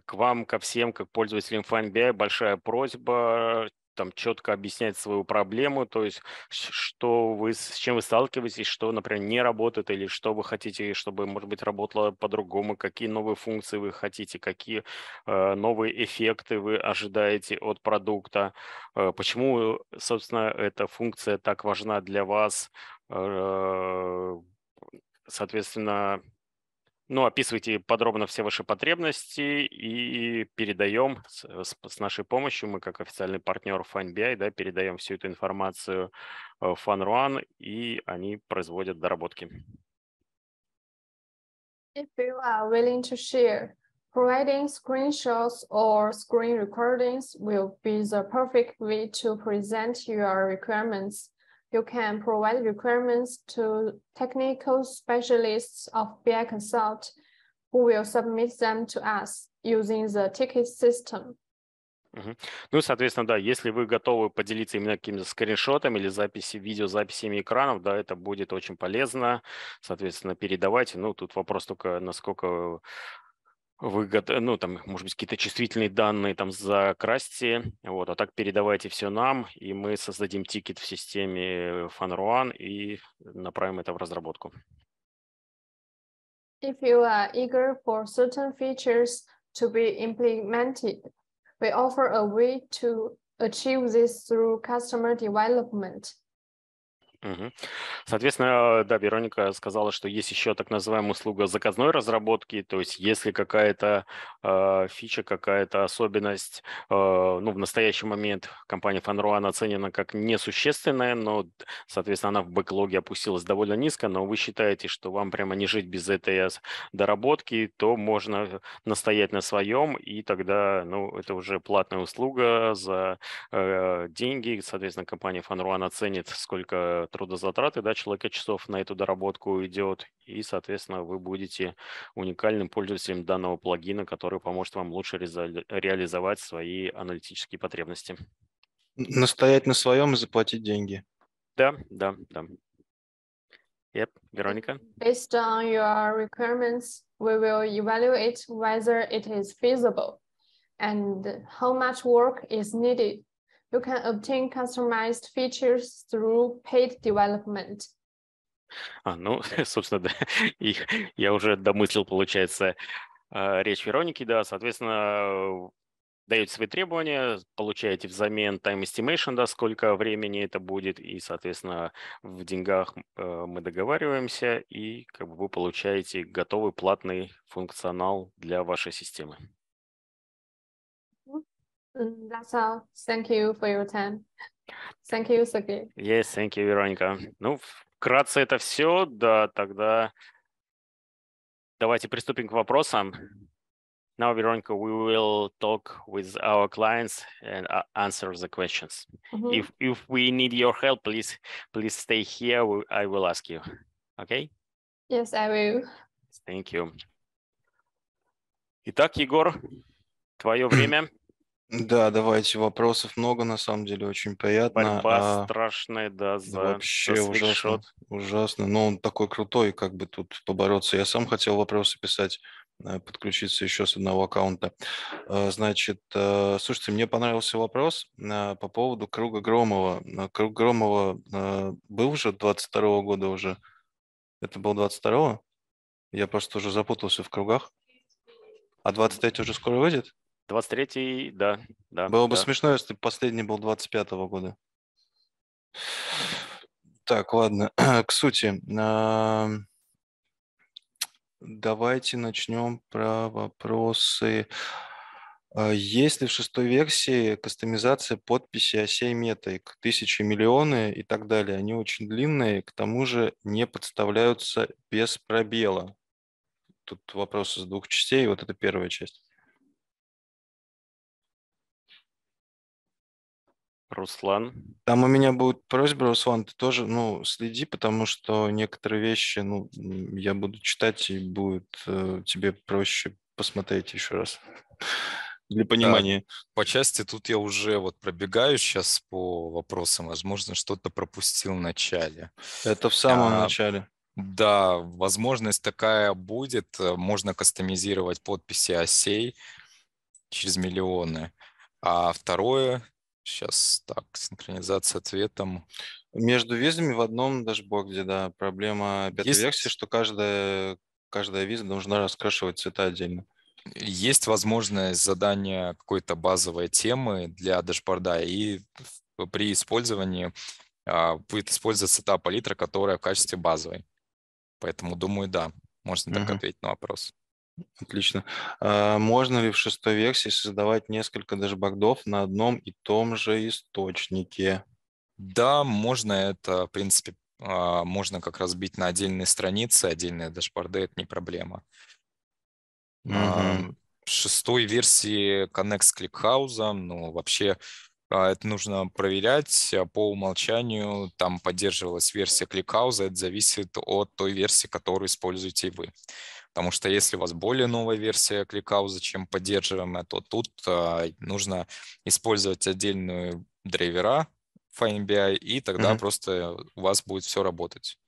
к вам, ко всем, как пользователям FineBI, большая просьба там четко объяснять свою проблему, то есть что вы, с чем вы сталкиваетесь, что, например, не работает или что вы хотите, чтобы, может быть, работало по-другому, какие новые функции вы хотите, какие э, новые эффекты вы ожидаете от продукта, э, почему, собственно, эта функция так важна для вас, э, соответственно, ну, описывайте подробно все ваши потребности и передаем э, с, с нашей помощью, мы как официальный партнер FunBI, да, передаем всю эту информацию в э, FunRuan, и они производят доработки. If you are willing to share, providing screenshots or screen recordings will be the perfect way to present your requirements you can provide requirements to technical specialists of BI Consult who will submit them to us using the ticket system. Угу. Ну, соответственно, да, если вы готовы поделиться именно какими-то скриншотами или записи, видеозаписями экранов, да, это будет очень полезно. Соответственно, передавайте. Ну, тут вопрос только, насколько вы, э, ну, там, может быть, какие-то чувствительные данные там закрасьте, вот, а так передавайте все нам, и мы создадим тикет в системе FunRuan и направим это в разработку. If you are eager for certain features to be implemented, we offer a way to achieve this through customer development. Угу. Соответственно, да, Вероника сказала, что есть еще так называемая услуга заказной разработки, то есть если какая-то э, фича, какая-то особенность, э, ну, в настоящий момент компания FunRuan оценена как несущественная, но, соответственно, она в бэклоге опустилась довольно низко, но вы считаете, что вам прямо не жить без этой доработки, то можно настоять на своем, и тогда, ну, это уже платная услуга за э, деньги, соответственно, компания FunRuan оценит, сколько трудозатраты да, человека часов на эту доработку уйдет, и, соответственно, вы будете уникальным пользователем данного плагина, который поможет вам лучше реализовать свои аналитические потребности. Настоять на своем и заплатить деньги. Да, да, да. Yep, Veronica. Based on your requirements, we will evaluate whether it is feasible and how much work is needed you can obtain customized features through paid development. А, ну, собственно, да. И я уже домыслил, получается, а, речь Вероники, да, соответственно, даете свои требования, получаете взамен time estimation, да, сколько времени это будет, и, соответственно, в деньгах э, мы договариваемся, и как бы вы получаете готовый платный функционал для вашей системы. Mm, that's all. Thank you for your time. Thank you, Sergey. Yes, thank you, Вероника. Ну, вкратце это все. Да, тогда давайте приступим к вопросам. Now, Veronica, we will talk with our clients and uh, answer the questions. Mm -hmm. If if we need your help, please please stay here. I will ask you. Okay? Yes, I will. Thank you. Итак, Егор, твое время. Да, давайте. Вопросов много, на самом деле, очень приятно. Борьба а... страшная, да, за Вообще за ужасно, ужасно. Но он такой крутой, как бы тут побороться. Я сам хотел вопросы писать, э, подключиться еще с одного аккаунта. Э, значит, э, слушайте, мне понравился вопрос по поводу Круга Громова. Круг Громова был уже 22 -го года уже? Это был 22-го? Я просто уже запутался в кругах. А 23 уже скоро выйдет? 23-й, да, да. Было да. бы смешно, если бы последний был 25-го года. Так, ладно, к сути. Давайте начнем про вопросы. А есть ли в шестой версии кастомизация подписи осей метрик, тысячи, миллионы и так далее? Они очень длинные, к тому же не подставляются без пробела. Тут вопросы с двух частей, вот это первая часть. Руслан. Там у меня будет просьба, Руслан, ты тоже, ну, следи, потому что некоторые вещи, ну, я буду читать, и будет э, тебе проще посмотреть еще раз для понимания. Да, по части тут я уже вот пробегаю сейчас по вопросам, возможно, что-то пропустил в начале. Это в самом а, начале. Да, возможность такая будет. Э, можно кастомизировать подписи осей через миллионы. А второе, Сейчас так, синхронизация ответом. Между визами в одном дашборде, да. Проблема пятой Есть... версии, что каждая, каждая виза должна раскрашивать цвета отдельно. Есть возможность задания какой-то базовой темы для дашборда, и при использовании а, будет использоваться цвета палитра, которая в качестве базовой. Поэтому, думаю, да, можно так угу. ответить на вопрос. Отлично. А можно ли в шестой версии создавать несколько дашбордов на одном и том же источнике? Да, можно это, в принципе, а, можно как разбить на отдельные страницы, отдельные дашборды, это не проблема. Угу. В шестой версии Connect с ClickHouse, ну, вообще а, это нужно проверять. Э, по умолчанию там поддерживалась версия кликауза. Это зависит от той версии, которую используете вы. Потому что если у вас более новая версия кликауза, чем поддерживаемая, то тут а, нужно использовать отдельную драйвера FineBI, и тогда угу. просто у вас будет все работать.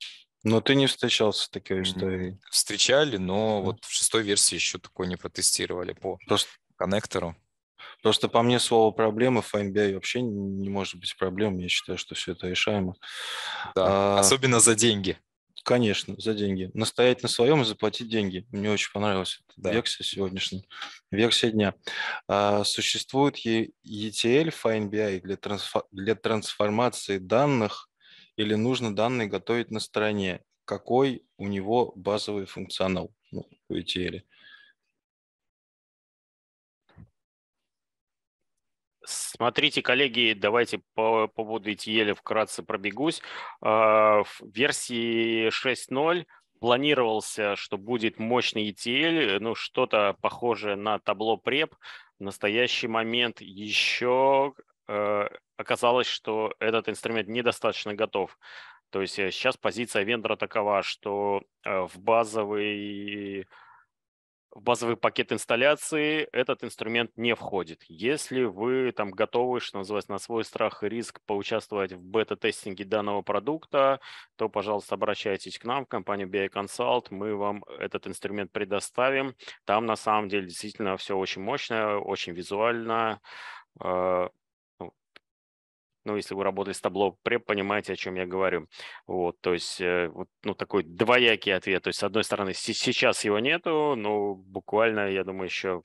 Но ты не встречался с такой историей? Встречали, но да. вот в шестой версии еще такое не протестировали по Просто... коннектору. Потому что по мне слово проблемы в MBA вообще не может быть проблем. Я считаю, что все это решаемо. Да, а... особенно за деньги. Конечно, за деньги. Настоять на своем и заплатить деньги. Мне очень понравилась эта да. версия сегодняшняя, версия дня. А, существует ETL FineBI для, трансфо- для трансформации данных или нужно данные готовить на стороне? Какой у него базовый функционал ну, в ETL? Смотрите, коллеги, давайте по поводу ETL вкратце пробегусь. А, в версии 6.0 планировался, что будет мощный ETL, ну что-то похожее на табло преп. В настоящий момент еще э, оказалось, что этот инструмент недостаточно готов. То есть сейчас э, позиция вендора такова, что э, в базовый в базовый пакет инсталляции этот инструмент не входит. Если вы там готовы, что называется, на свой страх и риск поучаствовать в бета-тестинге данного продукта, то, пожалуйста, обращайтесь к нам, в компанию BI Consult, мы вам этот инструмент предоставим. Там на самом деле действительно все очень мощное, очень визуально, а, ну, если вы работаете с табло преп, понимаете, о чем я говорю. Вот, то есть, э, вот, ну, такой двоякий ответ. То есть, с одной стороны, сейчас его нету, но буквально, я думаю, еще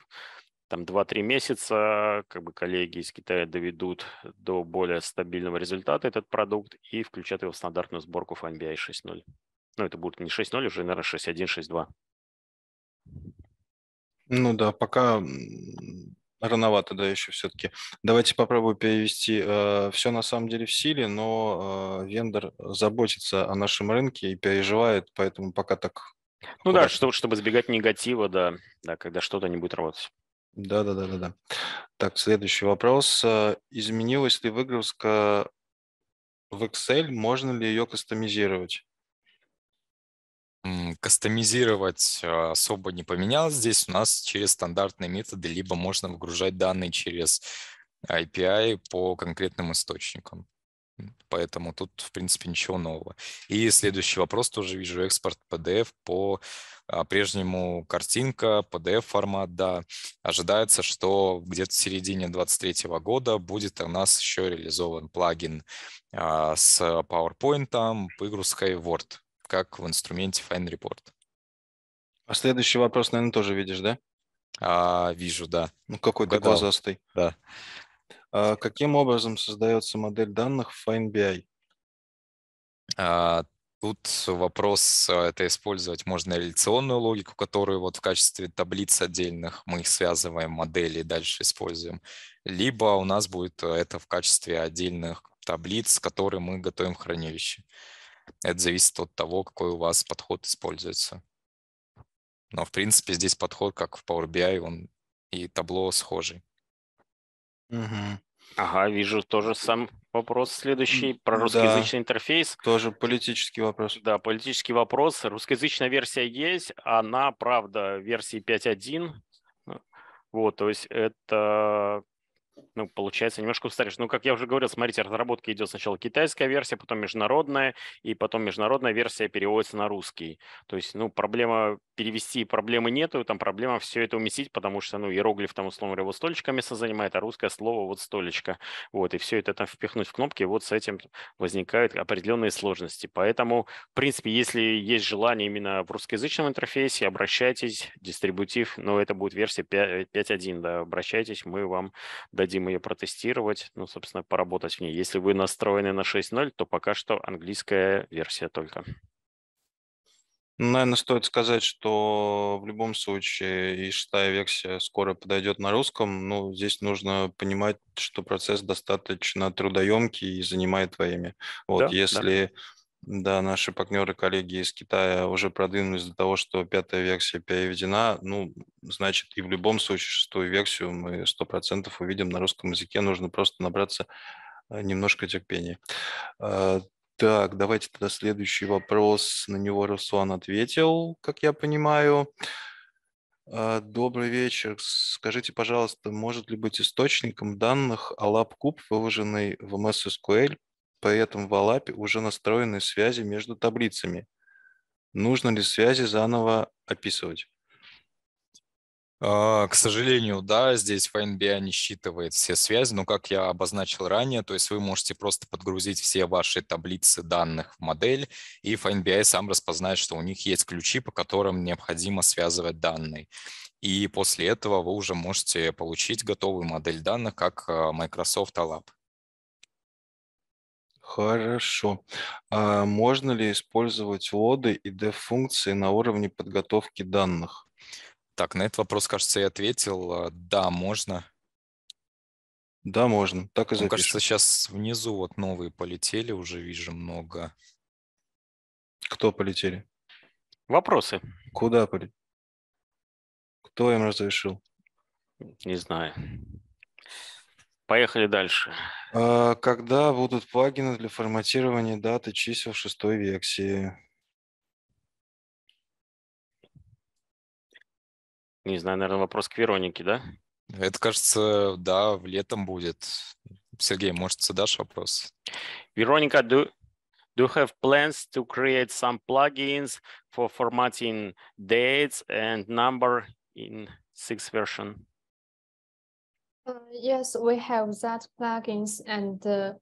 там 2-3 месяца, как бы коллеги из Китая доведут до более стабильного результата этот продукт и включат его в стандартную сборку FNBI 6.0. Ну, это будет не 6.0, уже, наверное, 6.1, 6.2. Ну да, пока Рановато, да, еще все-таки. Давайте попробую перевести. Э, Все на самом деле в силе, но э, вендор заботится о нашем рынке и переживает, поэтому пока так. Ну да, чтобы, чтобы избегать негатива, да, да, когда что-то не будет работать. Да, да, да, да, да. Так, следующий вопрос. Э, изменилась ли выгрузка в Excel? Можно ли ее кастомизировать? Кастомизировать а, особо не поменялось. Здесь у нас через стандартные методы либо можно выгружать данные через API по конкретным источникам. Поэтому тут, в принципе, ничего нового. И следующий вопрос тоже вижу. Экспорт PDF по а, прежнему картинка, PDF-формат, да. Ожидается, что где-то в середине 2023 года будет у нас еще реализован плагин а, с PowerPoint по игру Skyward как в инструменте Fine Report. А следующий вопрос, наверное, тоже видишь, да? А, вижу, да. Ну, какой-то глазастый. Да. А, каким образом создается модель данных в FineBI? А, тут вопрос, а, это использовать можно реляционную логику, которую вот в качестве таблиц отдельных мы их связываем модели и дальше используем. Либо у нас будет а, это в качестве отдельных таблиц, которые мы готовим в хранилище. Uh, это зависит от того, какой у вас подход используется. Но, в принципе, здесь подход, как в Power BI, он и табло схожий. Угу. Ага, вижу тоже сам вопрос следующий про русскоязычный да, интерфейс. Тоже политический вопрос. Да, политический вопрос. Русскоязычная версия есть, она, правда, версии 5.1. Вот, то есть это ну, получается, немножко устаришь. Ну, как я уже говорил, смотрите, разработка идет сначала китайская версия, потом международная, и потом международная версия переводится на русский. То есть, ну, проблема перевести, проблемы нету, там проблема все это уместить, потому что, ну, иероглиф там, условно говоря, вот столечко место занимает, а русское слово вот столечко. Вот, и все это там впихнуть в кнопки, вот с этим возникают определенные сложности. Поэтому, в принципе, если есть желание именно в русскоязычном интерфейсе, обращайтесь, дистрибутив, но ну, это будет версия 5.1, да, обращайтесь, мы вам дадим ее протестировать, ну, собственно, поработать в ней. Если вы настроены на 6.0, то пока что английская версия только. Ну, Наверное, стоит сказать, что в любом случае и шестая версия скоро подойдет на русском, но ну, здесь нужно понимать, что процесс достаточно трудоемкий и занимает время. Вот, да, если да да, наши партнеры, коллеги из Китая уже продвинулись до того, что пятая версия переведена. Ну, значит, и в любом случае шестую версию мы 100% увидим на русском языке. Нужно просто набраться э, немножко терпения. А, так, давайте тогда следующий вопрос. На него Руслан ответил, как я понимаю. А, добрый вечер. Скажите, пожалуйста, может ли быть источником данных ALAP-куб, выложенный в MS SQL поэтому в ALAP уже настроены связи между таблицами. Нужно ли связи заново описывать? А, к сожалению, да, здесь FineBI не считывает все связи, но как я обозначил ранее, то есть вы можете просто подгрузить все ваши таблицы данных в модель, и FineBI сам распознает, что у них есть ключи, по которым необходимо связывать данные. И после этого вы уже можете получить готовую модель данных, как а, Microsoft ALAP. Хорошо. А можно ли использовать лоды и деф-функции на уровне подготовки данных? Так, на этот вопрос, кажется, я ответил. А, да, можно. Да, можно. Так и запишем. Мне кажется, сейчас внизу вот новые полетели, уже вижу много. Кто полетели? Вопросы. Куда полетели? Кто им разрешил? Не знаю. Поехали дальше. А, когда будут плагины для форматирования даты чисел шестой версии? Не знаю, наверное, вопрос к Веронике, да? Это, кажется, да, в летом будет. Сергей, может, задашь вопрос? Вероника, do, do you have plans to create some plugins for formatting dates and number in 6 version? yes, we have that plugins and uh,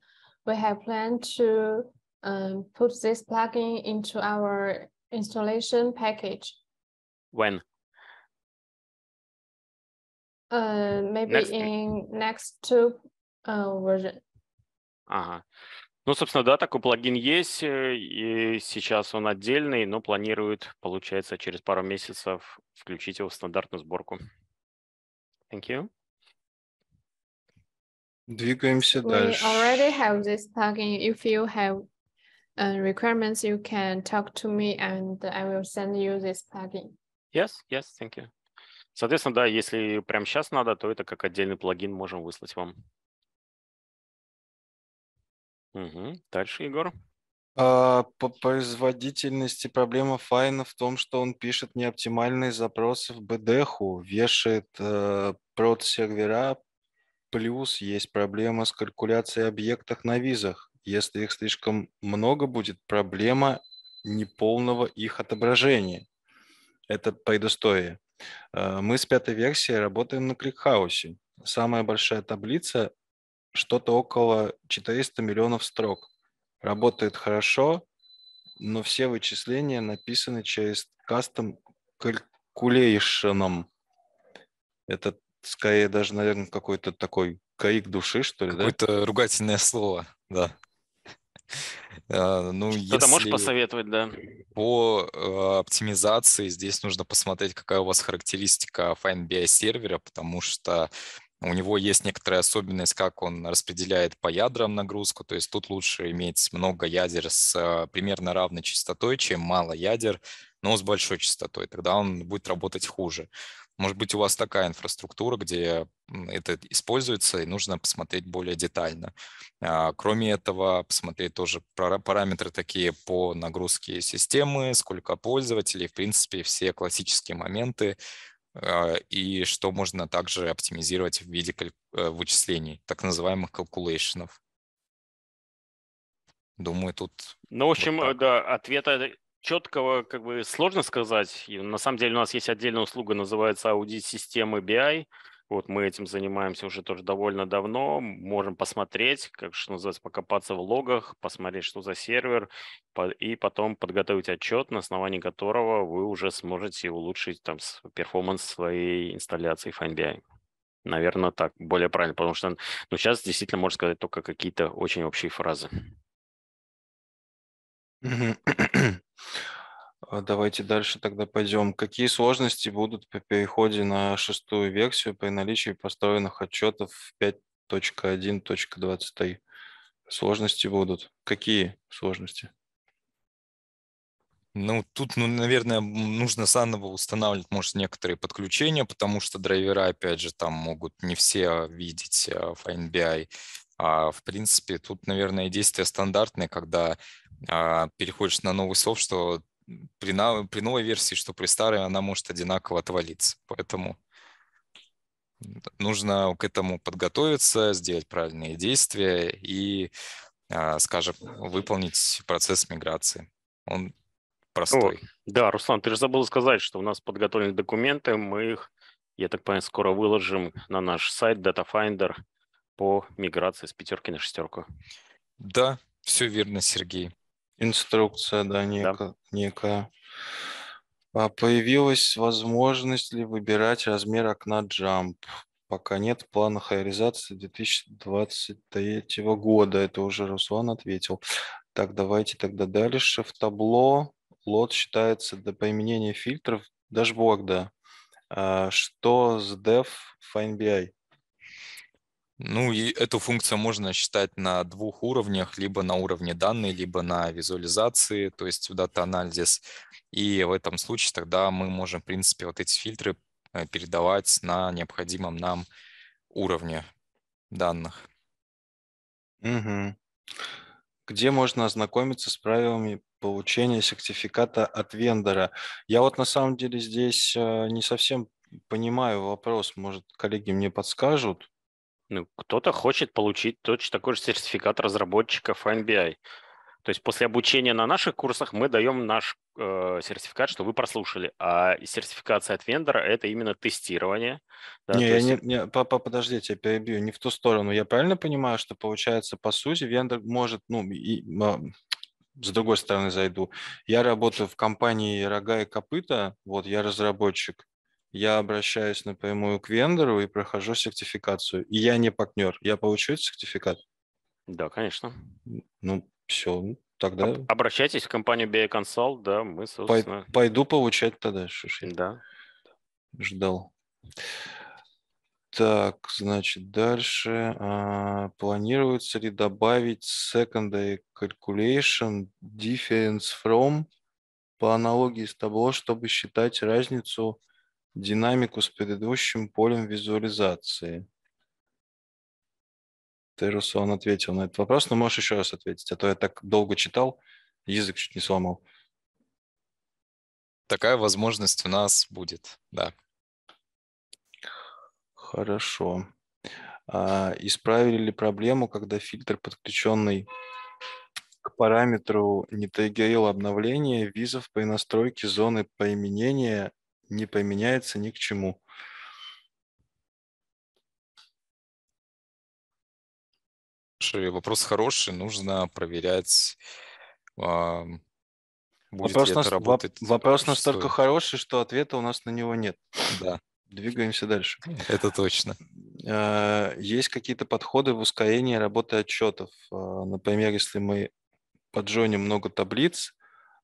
we have planned to um, put this plugin into our installation package. When? Uh, maybe next... in next two uh, version. Ага. Ну, собственно, да, такой плагин есть, э, и сейчас он отдельный, но планирует, получается, через пару месяцев включить его в стандартную сборку. Thank you. Двигаемся we дальше. We already have this plugin. If you have uh, requirements, you can talk to me and I will send you this plugin. Yes, yes, thank you. Соответственно, да, если прямо сейчас надо, то это как отдельный плагин можем выслать вам. Угу. Дальше, Егор. А, по производительности проблема Файна в том, что он пишет неоптимальные запросы в БДХу, вешает э, прод-сервера плюс есть проблема с калькуляцией объектов на визах. Если их слишком много, будет проблема неполного их отображения. Это предыстория. Э, мы с пятой версии работаем на кликхаусе. Самая большая таблица – что-то около 400 миллионов строк. Работает хорошо, но все вычисления написаны через кастом калькулейшеном. Это скорее даже, наверное, какой-то такой крик души, что ли, Какое-то да? ругательное слово, да. А, ну, Что-то можешь посоветовать, да? По а, оптимизации здесь нужно посмотреть, какая у вас характеристика FineBI сервера, потому что у него есть некоторая особенность, как он распределяет по ядрам нагрузку, то есть тут лучше иметь много ядер с а, примерно равной частотой, чем мало ядер, но с большой частотой, тогда он будет работать хуже. Может быть, у вас такая инфраструктура, где это используется, и нужно посмотреть более детально. А, кроме этого, посмотреть тоже параметры такие по нагрузке системы, сколько пользователей, в принципе, все классические моменты, а, и что можно также оптимизировать в виде э, вычислений, так называемых calculations. Думаю, тут... Ну, в общем, вот э, да, ответа четкого как бы сложно сказать. И на самом деле у нас есть отдельная услуга, называется аудит системы BI. Вот мы этим занимаемся уже тоже довольно давно. Можем посмотреть, как что называется, покопаться в логах, посмотреть, что за сервер, и потом подготовить отчет, на основании которого вы уже сможете улучшить там перформанс своей инсталляции FineBI. Наверное, так более правильно, потому что ну, сейчас действительно можно сказать только какие-то очень общие фразы. А давайте дальше тогда пойдем. Какие сложности будут по переходе на шестую версию при наличии построенных отчетов 5.1.23? Сложности будут. Какие сложности? Ну, тут, ну, наверное, нужно заново устанавливать, может, некоторые подключения, потому что драйвера, опять же, там могут не все видеть в э, NBI. А, в принципе, тут, наверное, действия стандартные, когда а, переходишь на новый софт, что при, нов- при новой версии, что при старой, она может одинаково отвалиться. Поэтому нужно к этому подготовиться, сделать правильные действия и, а, скажем, выполнить процесс миграции. Он простой. О, да, Руслан, ты же забыл сказать, что у нас подготовлены документы, мы их, я так понимаю, скоро выложим на наш сайт DataFinder по миграции с пятерки на шестерку. Да, все верно, Сергей. Инструкция, да, нек... да. некая. А появилась возможность ли выбирать размер окна Jump? Пока нет плана хайризации 2023 года. Это уже Руслан ответил. Так, давайте тогда дальше. В табло лот считается до применения фильтров дашборда. А, что с Dev в FineBI? Ну и эту функцию можно считать на двух уровнях, либо на уровне данной, либо на визуализации, то есть в дата-анализ. И в этом случае тогда мы можем, в принципе, вот эти фильтры э, передавать на необходимом нам уровне данных. Угу. Где можно ознакомиться с правилами получения сертификата от вендора? Я вот на самом деле здесь э, не совсем понимаю вопрос, может, коллеги мне подскажут. Ну, кто-то хочет получить точно такой же сертификат разработчиков NBI. То есть после обучения на наших курсах мы даем наш э, сертификат, что вы прослушали. А сертификация от вендора – это именно тестирование. Да, не, есть... не, не папа, подожди, я перебью. Не в ту сторону. Я правильно понимаю, что получается, по сути, вендор может, ну, и, с другой стороны зайду. Я работаю в компании «Рога и копыта», вот я разработчик, я обращаюсь напрямую к вендору и прохожу сертификацию. И я не партнер. Я получу этот сертификат? Да, конечно. Ну, все, ну, тогда... Об- обращайтесь в компанию BioConsult, да, мы, собственно... Пой- пойду получать тогда, шуши. Да. Ждал. Так, значит, дальше. А, планируется ли добавить secondary calculation difference from по аналогии с того, чтобы считать разницу динамику с предыдущим полем визуализации. Ты, Руслан, ответил на этот вопрос, но можешь еще раз ответить, а то я так долго читал, язык чуть не сломал. Такая возможность у нас будет, да. Хорошо. А, исправили ли проблему, когда фильтр, подключенный к параметру не обновления, обновление визов по настройке зоны поименения не поменяется ни к чему. Слушай, вопрос хороший, нужно проверять, будет вопрос ли нас, это работать. Вопрос настолько стоит. хороший, что ответа у нас на него нет. Да. Двигаемся дальше. Это точно. Э, есть какие-то подходы в ускорении работы отчетов. Э, например, если мы поджоним много таблиц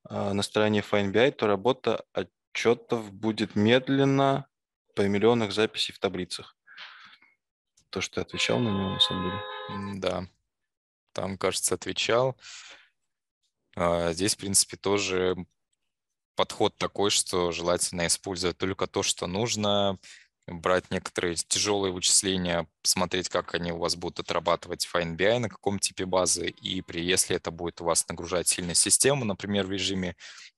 э, на стороне FineBI, то работа Четов будет медленно по миллионах записей в таблицах. То, что ты отвечал на него, на самом деле. Да, там, кажется, отвечал. А здесь, в принципе, тоже подход такой, что желательно использовать только то, что нужно, брать некоторые тяжелые вычисления, смотреть, как они у вас будут отрабатывать FineBI на каком типе базы, и при, если это будет у вас нагружать сильно систему, например, в режиме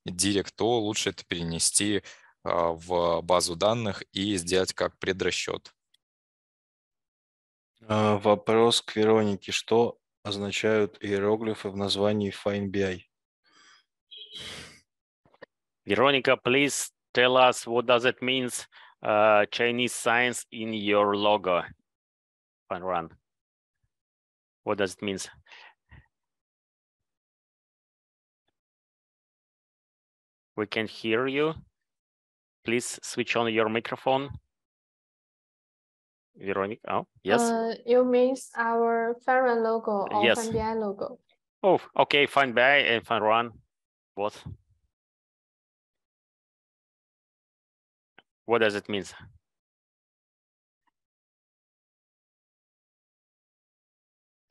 Direct, то лучше это перенести а, в базу данных и сделать как предрасчет. А, вопрос к Веронике. Что означают иероглифы в названии FineBI? Вероника, please tell us what does it means uh, Chinese signs in your logo and run. What does it mean? We can hear you. Please switch on your microphone. Veronica, oh, yes. Uh, you means our Farron logo or yes. Fan BI logo. Oh, okay, Fine BI and Fan Run, both. What does it mean?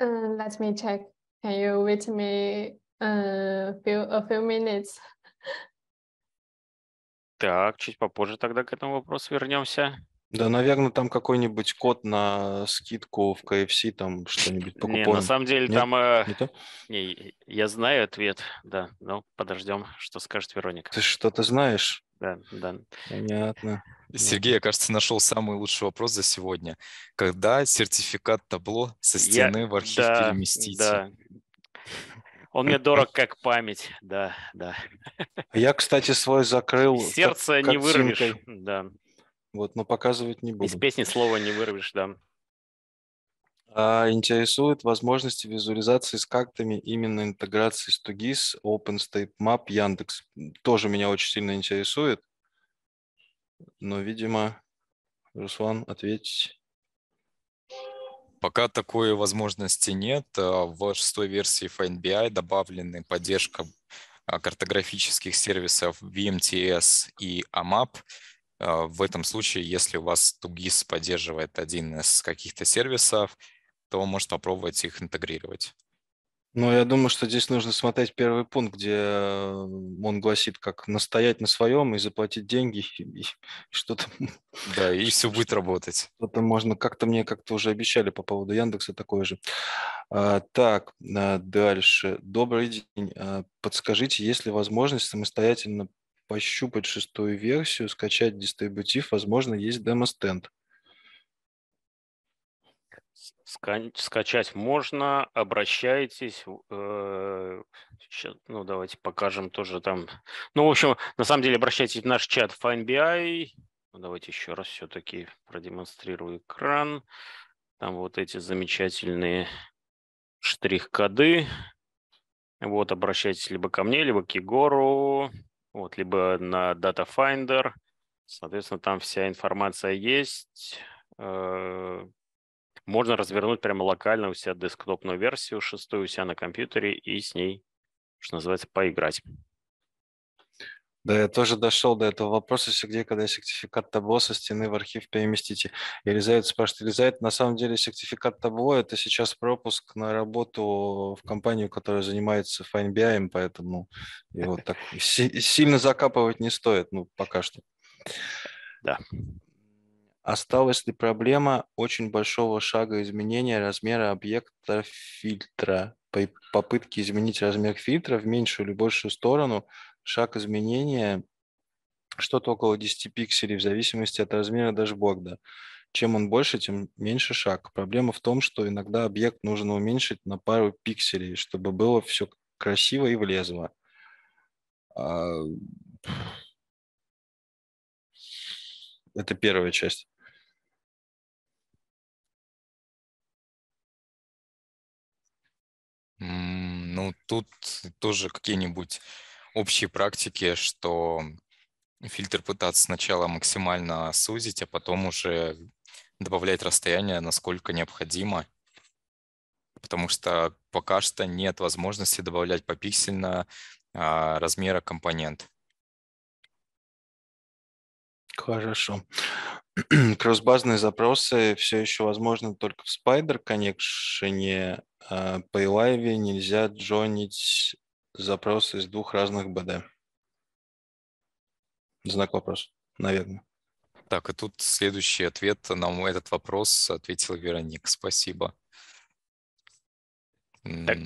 Uh, let me check. Can you wait me uh, few, a few minutes? Так, чуть попозже тогда к этому вопросу вернемся. Да, наверное, там какой-нибудь код на скидку в KFC, там что-нибудь покупаем. Не, на самом деле Нет? там... Э... Не, то? не, я знаю ответ, да, но подождем, что скажет Вероника. Ты что-то знаешь? Да, да. Понятно. Сергей, я, кажется, нашел самый лучший вопрос за сегодня. Когда сертификат табло со стены я... в архив да, переместить? Да. Он мне дорог как память, да, да. А я, кстати, свой закрыл. Сердце картинкой. не вырвешь, да. Вот, но показывать не буду. Из песни слова не вырвешь, да. А, интересует возможности визуализации с картами именно интеграции с ТуГИС, OpenStateMap, Яндекс. Тоже меня очень сильно интересует. Но, видимо, Руслан, ответить. Пока такой возможности нет. А, в шестой версии FineBI добавлены поддержка а, картографических сервисов VMTS и AMAP. В этом случае, если у вас Тугис поддерживает один из каких-то сервисов, то может попробовать их интегрировать. Ну, я думаю, что здесь нужно смотреть первый пункт, где э, он гласит, как настоять на своем и заплатить деньги, и, и что-то... Да, и все будет работать. Что-то можно... Как-то мне как-то уже обещали по поводу Яндекса такое же. А, так, э, дальше. Добрый день. Э, подскажите, есть ли возможность самостоятельно пощупать шестую версию, скачать дистрибутив? Возможно, есть демо-стенд скачать можно, обращайтесь. Сейчас, э, ну, давайте покажем тоже там. Ну, в общем, на самом деле обращайтесь в наш чат FineBI. Ну, давайте еще раз все-таки продемонстрирую экран. Там вот эти замечательные штрих-коды. Вот, обращайтесь либо ко мне, либо к Егору, вот, либо на Data Finder. Соответственно, там вся информация есть э, можно развернуть прямо локально у себя десктопную версию шестую у себя на компьютере и с ней, что называется, поиграть. Да, я тоже дошел до этого вопроса, если где, когда сертификат табло со стены в архив переместите. Елизавета спрашивает, Елизавета, на самом деле сертификат табло – это сейчас пропуск на работу в компанию, которая занимается FineBI, а, поэтому его так сильно закапывать не стоит, ну, пока что. Да. Осталась ли проблема очень большого шага изменения размера объекта фильтра? При попытке изменить размер фильтра в меньшую или большую сторону шаг изменения что-то около 10 пикселей в зависимости от размера дашборда. Чем он больше, тем меньше шаг. Проблема в том, что иногда объект нужно уменьшить на пару пикселей, чтобы было все красиво и влезло. А, Это первая часть. Ну, тут тоже какие-нибудь общие практики, что фильтр пытаться сначала максимально сузить, а потом уже добавлять расстояние, насколько необходимо. Потому что пока что нет возможности добавлять попиксельно а, размера компонент. Хорошо. Кроссбазные запросы все еще возможны только в Spider Connection, а, по Илаеве нельзя джонить запрос из двух разных БД. Знак вопрос, наверное. Так, и тут следующий ответ. на этот вопрос ответила Вероника. Спасибо. Так,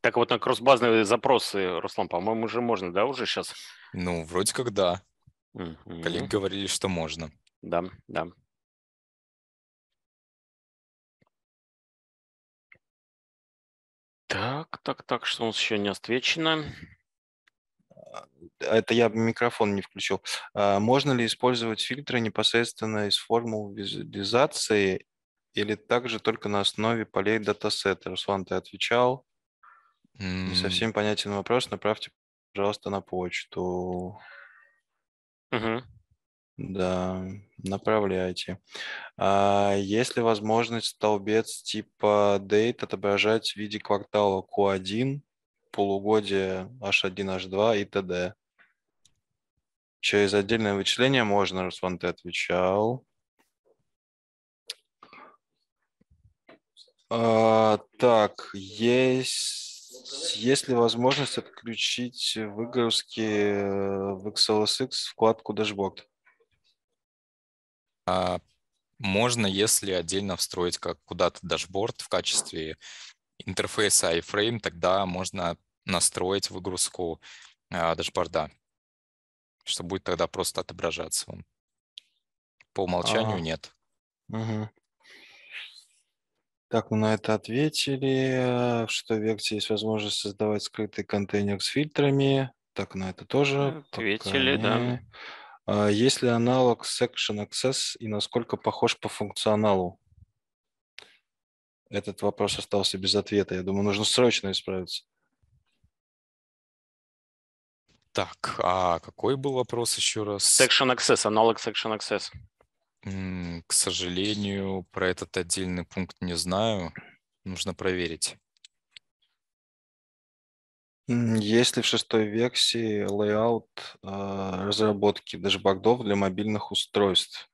так вот на кроссбазные запросы, Руслан, по-моему, уже можно, да, уже сейчас? Ну, вроде как да. Mm-hmm. Коллеги говорили, что можно. Да, да. Так, так, так, что у нас еще не отвечено? А, это я микрофон не включил. А, можно ли использовать фильтры непосредственно из формул визуализации или также только на основе полей датасета? Руслан, ты отвечал. Mm. Не совсем понятен вопрос. Направьте, пожалуйста, на почту. Угу. Да, направляйте. А есть ли возможность столбец типа date отображать в виде квартала Q1, полугодия H1, H2 и т.д.? Через отдельное вычисление можно, Руслан, ты отвечал. А, так, есть, есть ли возможность отключить выгрузки э, в XLSX вкладку Dashboard? А можно, если отдельно встроить как куда-то дашборд в качестве интерфейса iframe, тогда можно настроить выгрузку а, дашборда, что будет тогда просто отображаться он. По умолчанию а, нет. Угу. Так, мы ну, на это ответили, что в Vector есть возможность создавать скрытый контейнер с фильтрами. Так, на это тоже. Ответили, Пока да. А есть ли аналог Section Access и насколько похож по функционалу? Этот вопрос остался без ответа. Я думаю, нужно срочно исправиться. Так, а какой был вопрос еще раз? Section Access, аналог Section Access. К сожалению, про этот отдельный пункт не знаю. Нужно проверить. Есть ли в шестой версии лейаут э, разработки дэшбордов для мобильных устройств?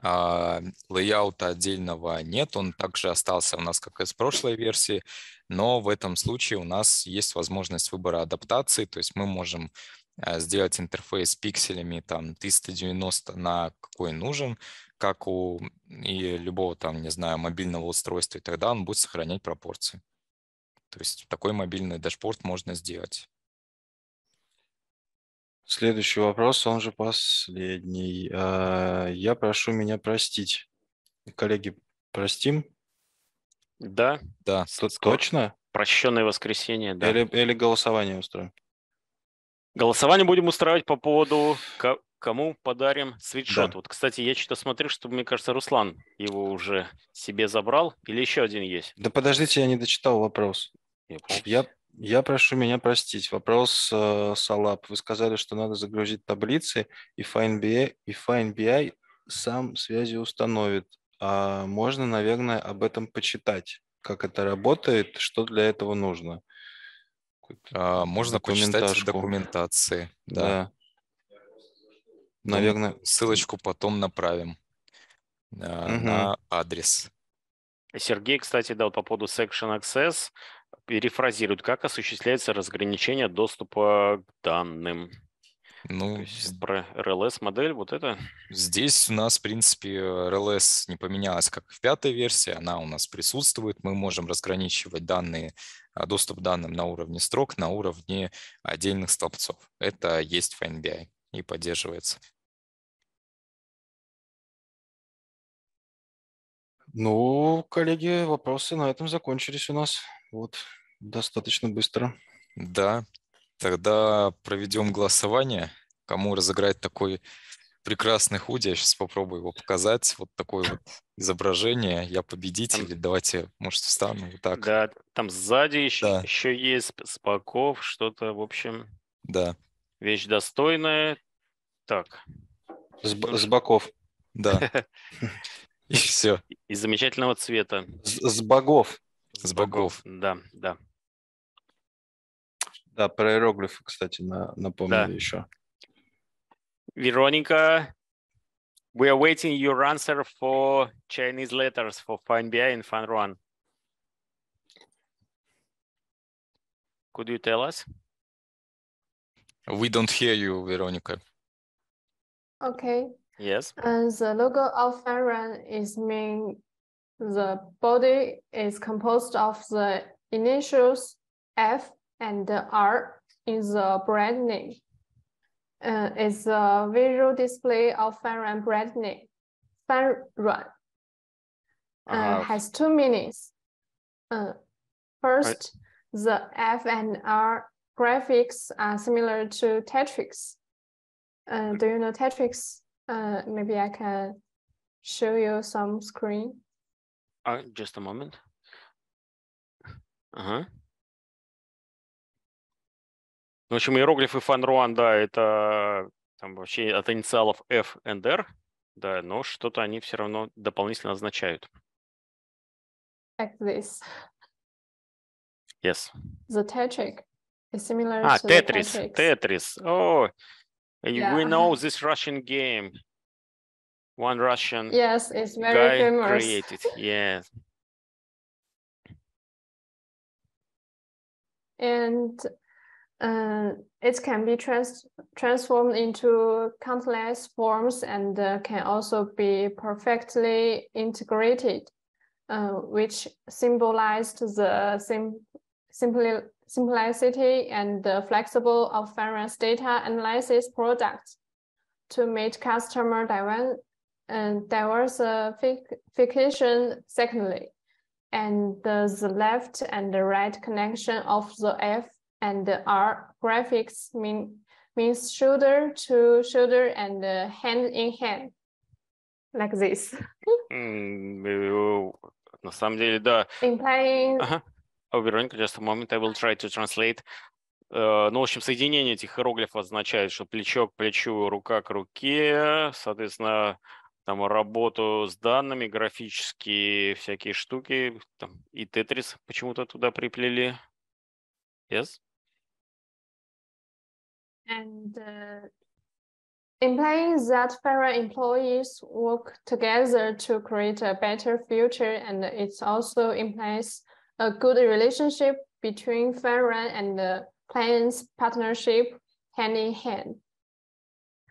А, лейаута отдельного нет, он также остался у нас, как и с прошлой версии, но в этом случае у нас есть возможность выбора адаптации, то есть мы можем а, сделать интерфейс пикселями там 390 на какой нужен, как у и любого там, не знаю, мобильного устройства, и тогда он будет сохранять пропорции. То есть такой мобильный дашборд можно сделать. Следующий вопрос, он же последний. А, я прошу меня простить. Коллеги, простим? Да. Да. Тут точно? Прощенное воскресенье, да. Или, или голосование устроим? Голосование будем устраивать по поводу кому подарим свитшот. Да. Вот, кстати, я что-то смотрю, что, мне кажется, Руслан его уже себе забрал. Или еще один есть? Да подождите, я не дочитал вопрос. Я, я, прошу меня простить. Вопрос э, Салап. Вы сказали, что надо загрузить таблицы, и FineBI, и FineBI сам связи установит. А можно, наверное, об этом почитать, как это работает, что для этого нужно. А, можно почитать в документации. Да. да наверное, ссылочку потом направим угу. на адрес. Сергей, кстати, дал по поводу Section Access, перефразирует, как осуществляется разграничение доступа к данным. Ну, про RLS модель вот это? Здесь у нас, в принципе, RLS не поменялась, как в пятой версии, она у нас присутствует. Мы можем разграничивать данные, а, доступ к данным на уровне строк, на уровне отдельных столбцов. Это есть в NBI и поддерживается. Ну, коллеги, вопросы на этом закончились у нас. Вот, достаточно быстро. Да, тогда проведем голосование. Кому разыграть такой прекрасный худи? Я сейчас попробую его показать. Вот такое вот изображение. Я победитель. Там... Давайте, может, встану вот так. Да, там сзади еще, да. еще есть спаков, что-то, в общем. Да. Вещь достойная. Так. С, с боков. Да. И все. И замечательного цвета. С, с богов. С богов. Да, да. Да, про иероглифы, кстати, на, напомнили да. еще. Вероника, we are waiting your answer for Chinese letters for FunBI and FunRun. Could you tell us? We don't hear you, Veronica. Okay. Yes. And the logo of Iran is mean the body is composed of the initials F and R in the brand name. Uh, it's a visual display of Fanran brand name. Fanran uh, uh, has two meanings. Uh, first, right. the F and R graphics are similar to Uh, do you know Tetris? Uh, maybe I can show you some screen. Uh, just a moment. Ага. Ну, в общем, иероглифы Фан Руан, да, это э, там вообще от инициалов F and R, да, но что-то они все равно дополнительно означают. Like this. Yes. The tetric is similar а, to Tetris. Tetris. oh, And yeah. we know this Russian game. One Russian yes, it's very guy famous. created. Yes. and uh, it can be trans transformed into countless forms and uh, can also be perfectly integrated, uh, which symbolized the sim simply simplicity, and the flexible of finance data analysis products to meet customer uh, diversification secondly, and the left and the right connection of the F and the R graphics mean, means shoulder to shoulder and uh, hand in hand, like this. На самом деле, да. Implying uh -huh. Oh, Вероника, just a moment, I will try to translate. Uh, ну, в общем, соединение этих иероглифов означает, что плечо к плечу, рука к руке, соответственно, там работу с данными, графические всякие штуки, там, и Тетрис почему-то туда приплели. Yes? And uh, implying that Fera employees work together to create a better future, and it also implies a good relationship between Farron and the client's partnership hand in hand.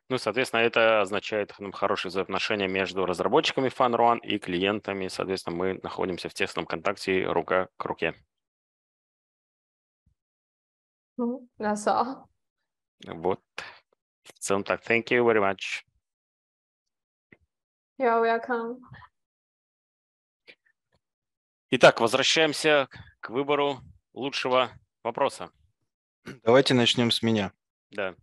Ну, соответственно, это означает нам ну, хорошие взаимоотношения между разработчиками FunRun и клиентами. Соответственно, мы находимся в тесном контакте рука к руке. Ну, that's all. Вот. В целом так. Thank you very much. You're welcome. Итак, возвращаемся к выбору лучшего вопроса. Давайте начнем с меня. Да.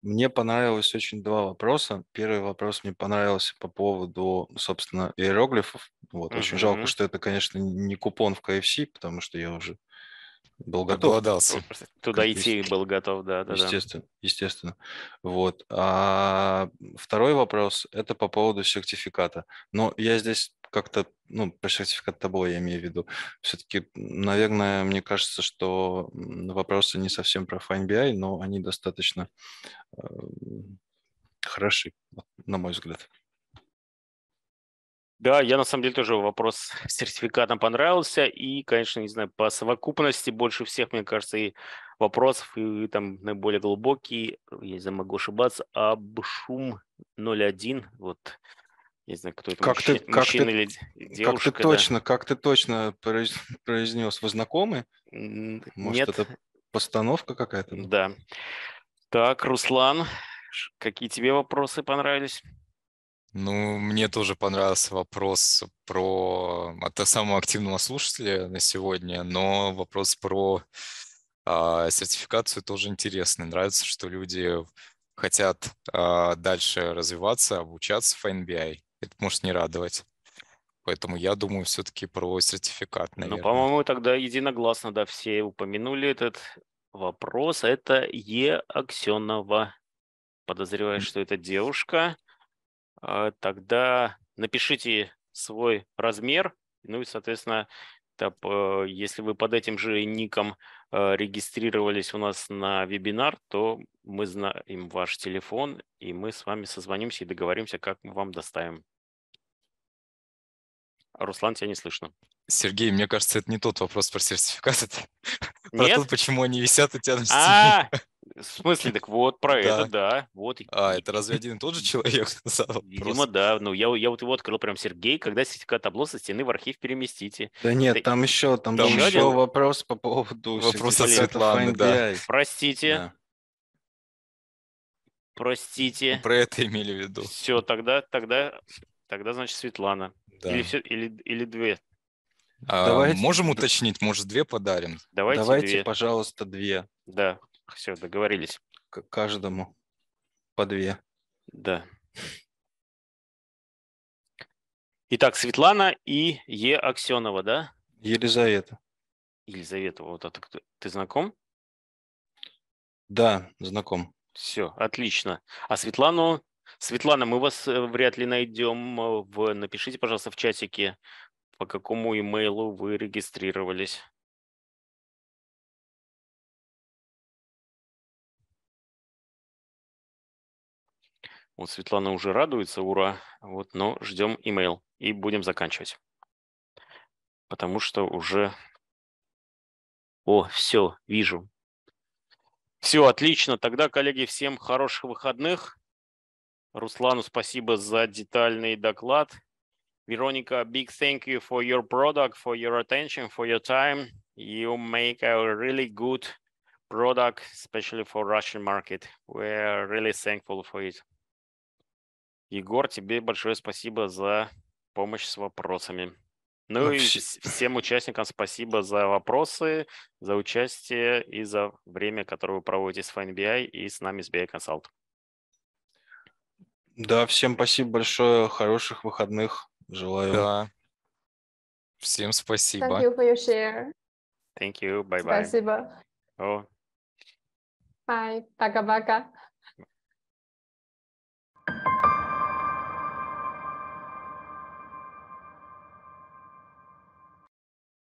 Мне понравилось очень два вопроса. Первый вопрос мне понравился по поводу, собственно, иероглифов. Вот, uh-huh. очень жалко, что это, конечно, не купон в KFC, потому что я уже был готов. Голодался. Туда как идти есть. был готов, да, да. Естественно, да. естественно. Вот. А второй вопрос – это по поводу сертификата. Но я здесь как-то, ну, про сертификат тобой я имею в виду. Все-таки, наверное, мне кажется, что вопросы не совсем про FineBI, но они достаточно э, хороши, на мой взгляд. Да, я на самом деле тоже вопрос с сертификатом понравился. И, конечно, не знаю, по совокупности больше всех, мне кажется, и вопросов, и, и там наиболее глубокий, я не знаю, могу ошибаться, об шум 01. Вот не знаю, кто это, как мужчина, ты, как мужчина ты, или девушка. Как ты да. точно, как ты точно произнес, вы знакомы? Может, Нет. это постановка какая-то? Да. Так, Руслан, какие тебе вопросы понравились? Ну, мне тоже понравился вопрос про от а, самого активного слушателя на сегодня, но вопрос про а, сертификацию тоже интересный. Нравится, что люди хотят а, дальше развиваться, обучаться в NBI. Это может не радовать. Поэтому я думаю все-таки про сертификат, ну, наверное. Ну, по-моему, тогда единогласно, да, все упомянули этот вопрос. Это Е. Аксенова. Подозреваю, что это девушка. А, тогда напишите свой размер, ну и, соответственно, э, если вы под этим же ником э, регистрировались у нас на вебинар, то мы знаем ваш телефон, и мы с вами созвонимся и договоримся, как мы вам доставим. Руслан, тебя не слышно. Сергей, мне кажется, это не тот вопрос про сертификаты. Нет? про то, почему они висят у тебя на стене. А, в смысле, так вот, про да. это, да. Вот. А, это разве один и тот же человек? Видимо, да. Ну, я, я вот его открыл прям, Сергей, когда сертификат табло со стены в архив переместите? Да нет, это... там еще, там, там еще, еще один... вопрос по поводу Вопроса Светланы, да. Простите. Да. Простите. Про это имели в виду. Все, тогда, тогда, тогда значит, Светлана. Да. Или, все, или, или две. А, Давайте... Можем уточнить, может, две подарим? Давайте, Давайте две. пожалуйста, две. Да. Все, договорились. К каждому по две. Да. Итак, Светлана и Е. Аксенова, да? Елизавета. Елизавета, вот это кто? Ты знаком? Да, знаком. Все, отлично. А Светлану... Светлана, мы вас э, вряд ли найдем. Э, в... Напишите, пожалуйста, в чатике, по какому имейлу вы регистрировались. Вот Светлана уже радуется, ура. Вот, но ждем имейл и будем заканчивать. Потому что уже... О, все, вижу. Все, отлично. Тогда, коллеги, всем хороших выходных. Руслану спасибо за детальный доклад. Вероника, big thank you for your product, for your attention, for your time. You make a really good product, especially for Russian market. We are really thankful for it. Егор, тебе большое спасибо за помощь с вопросами. Ну Вообще. и всем участникам спасибо за вопросы, за участие и за время, которое вы проводите с FineBI и с нами с BI Consult. Да, всем спасибо большое, хороших выходных желаю. Да. Всем спасибо. Thank you for your share. Thank you, bye-bye. Спасибо. Oh. Bye, пока-пока.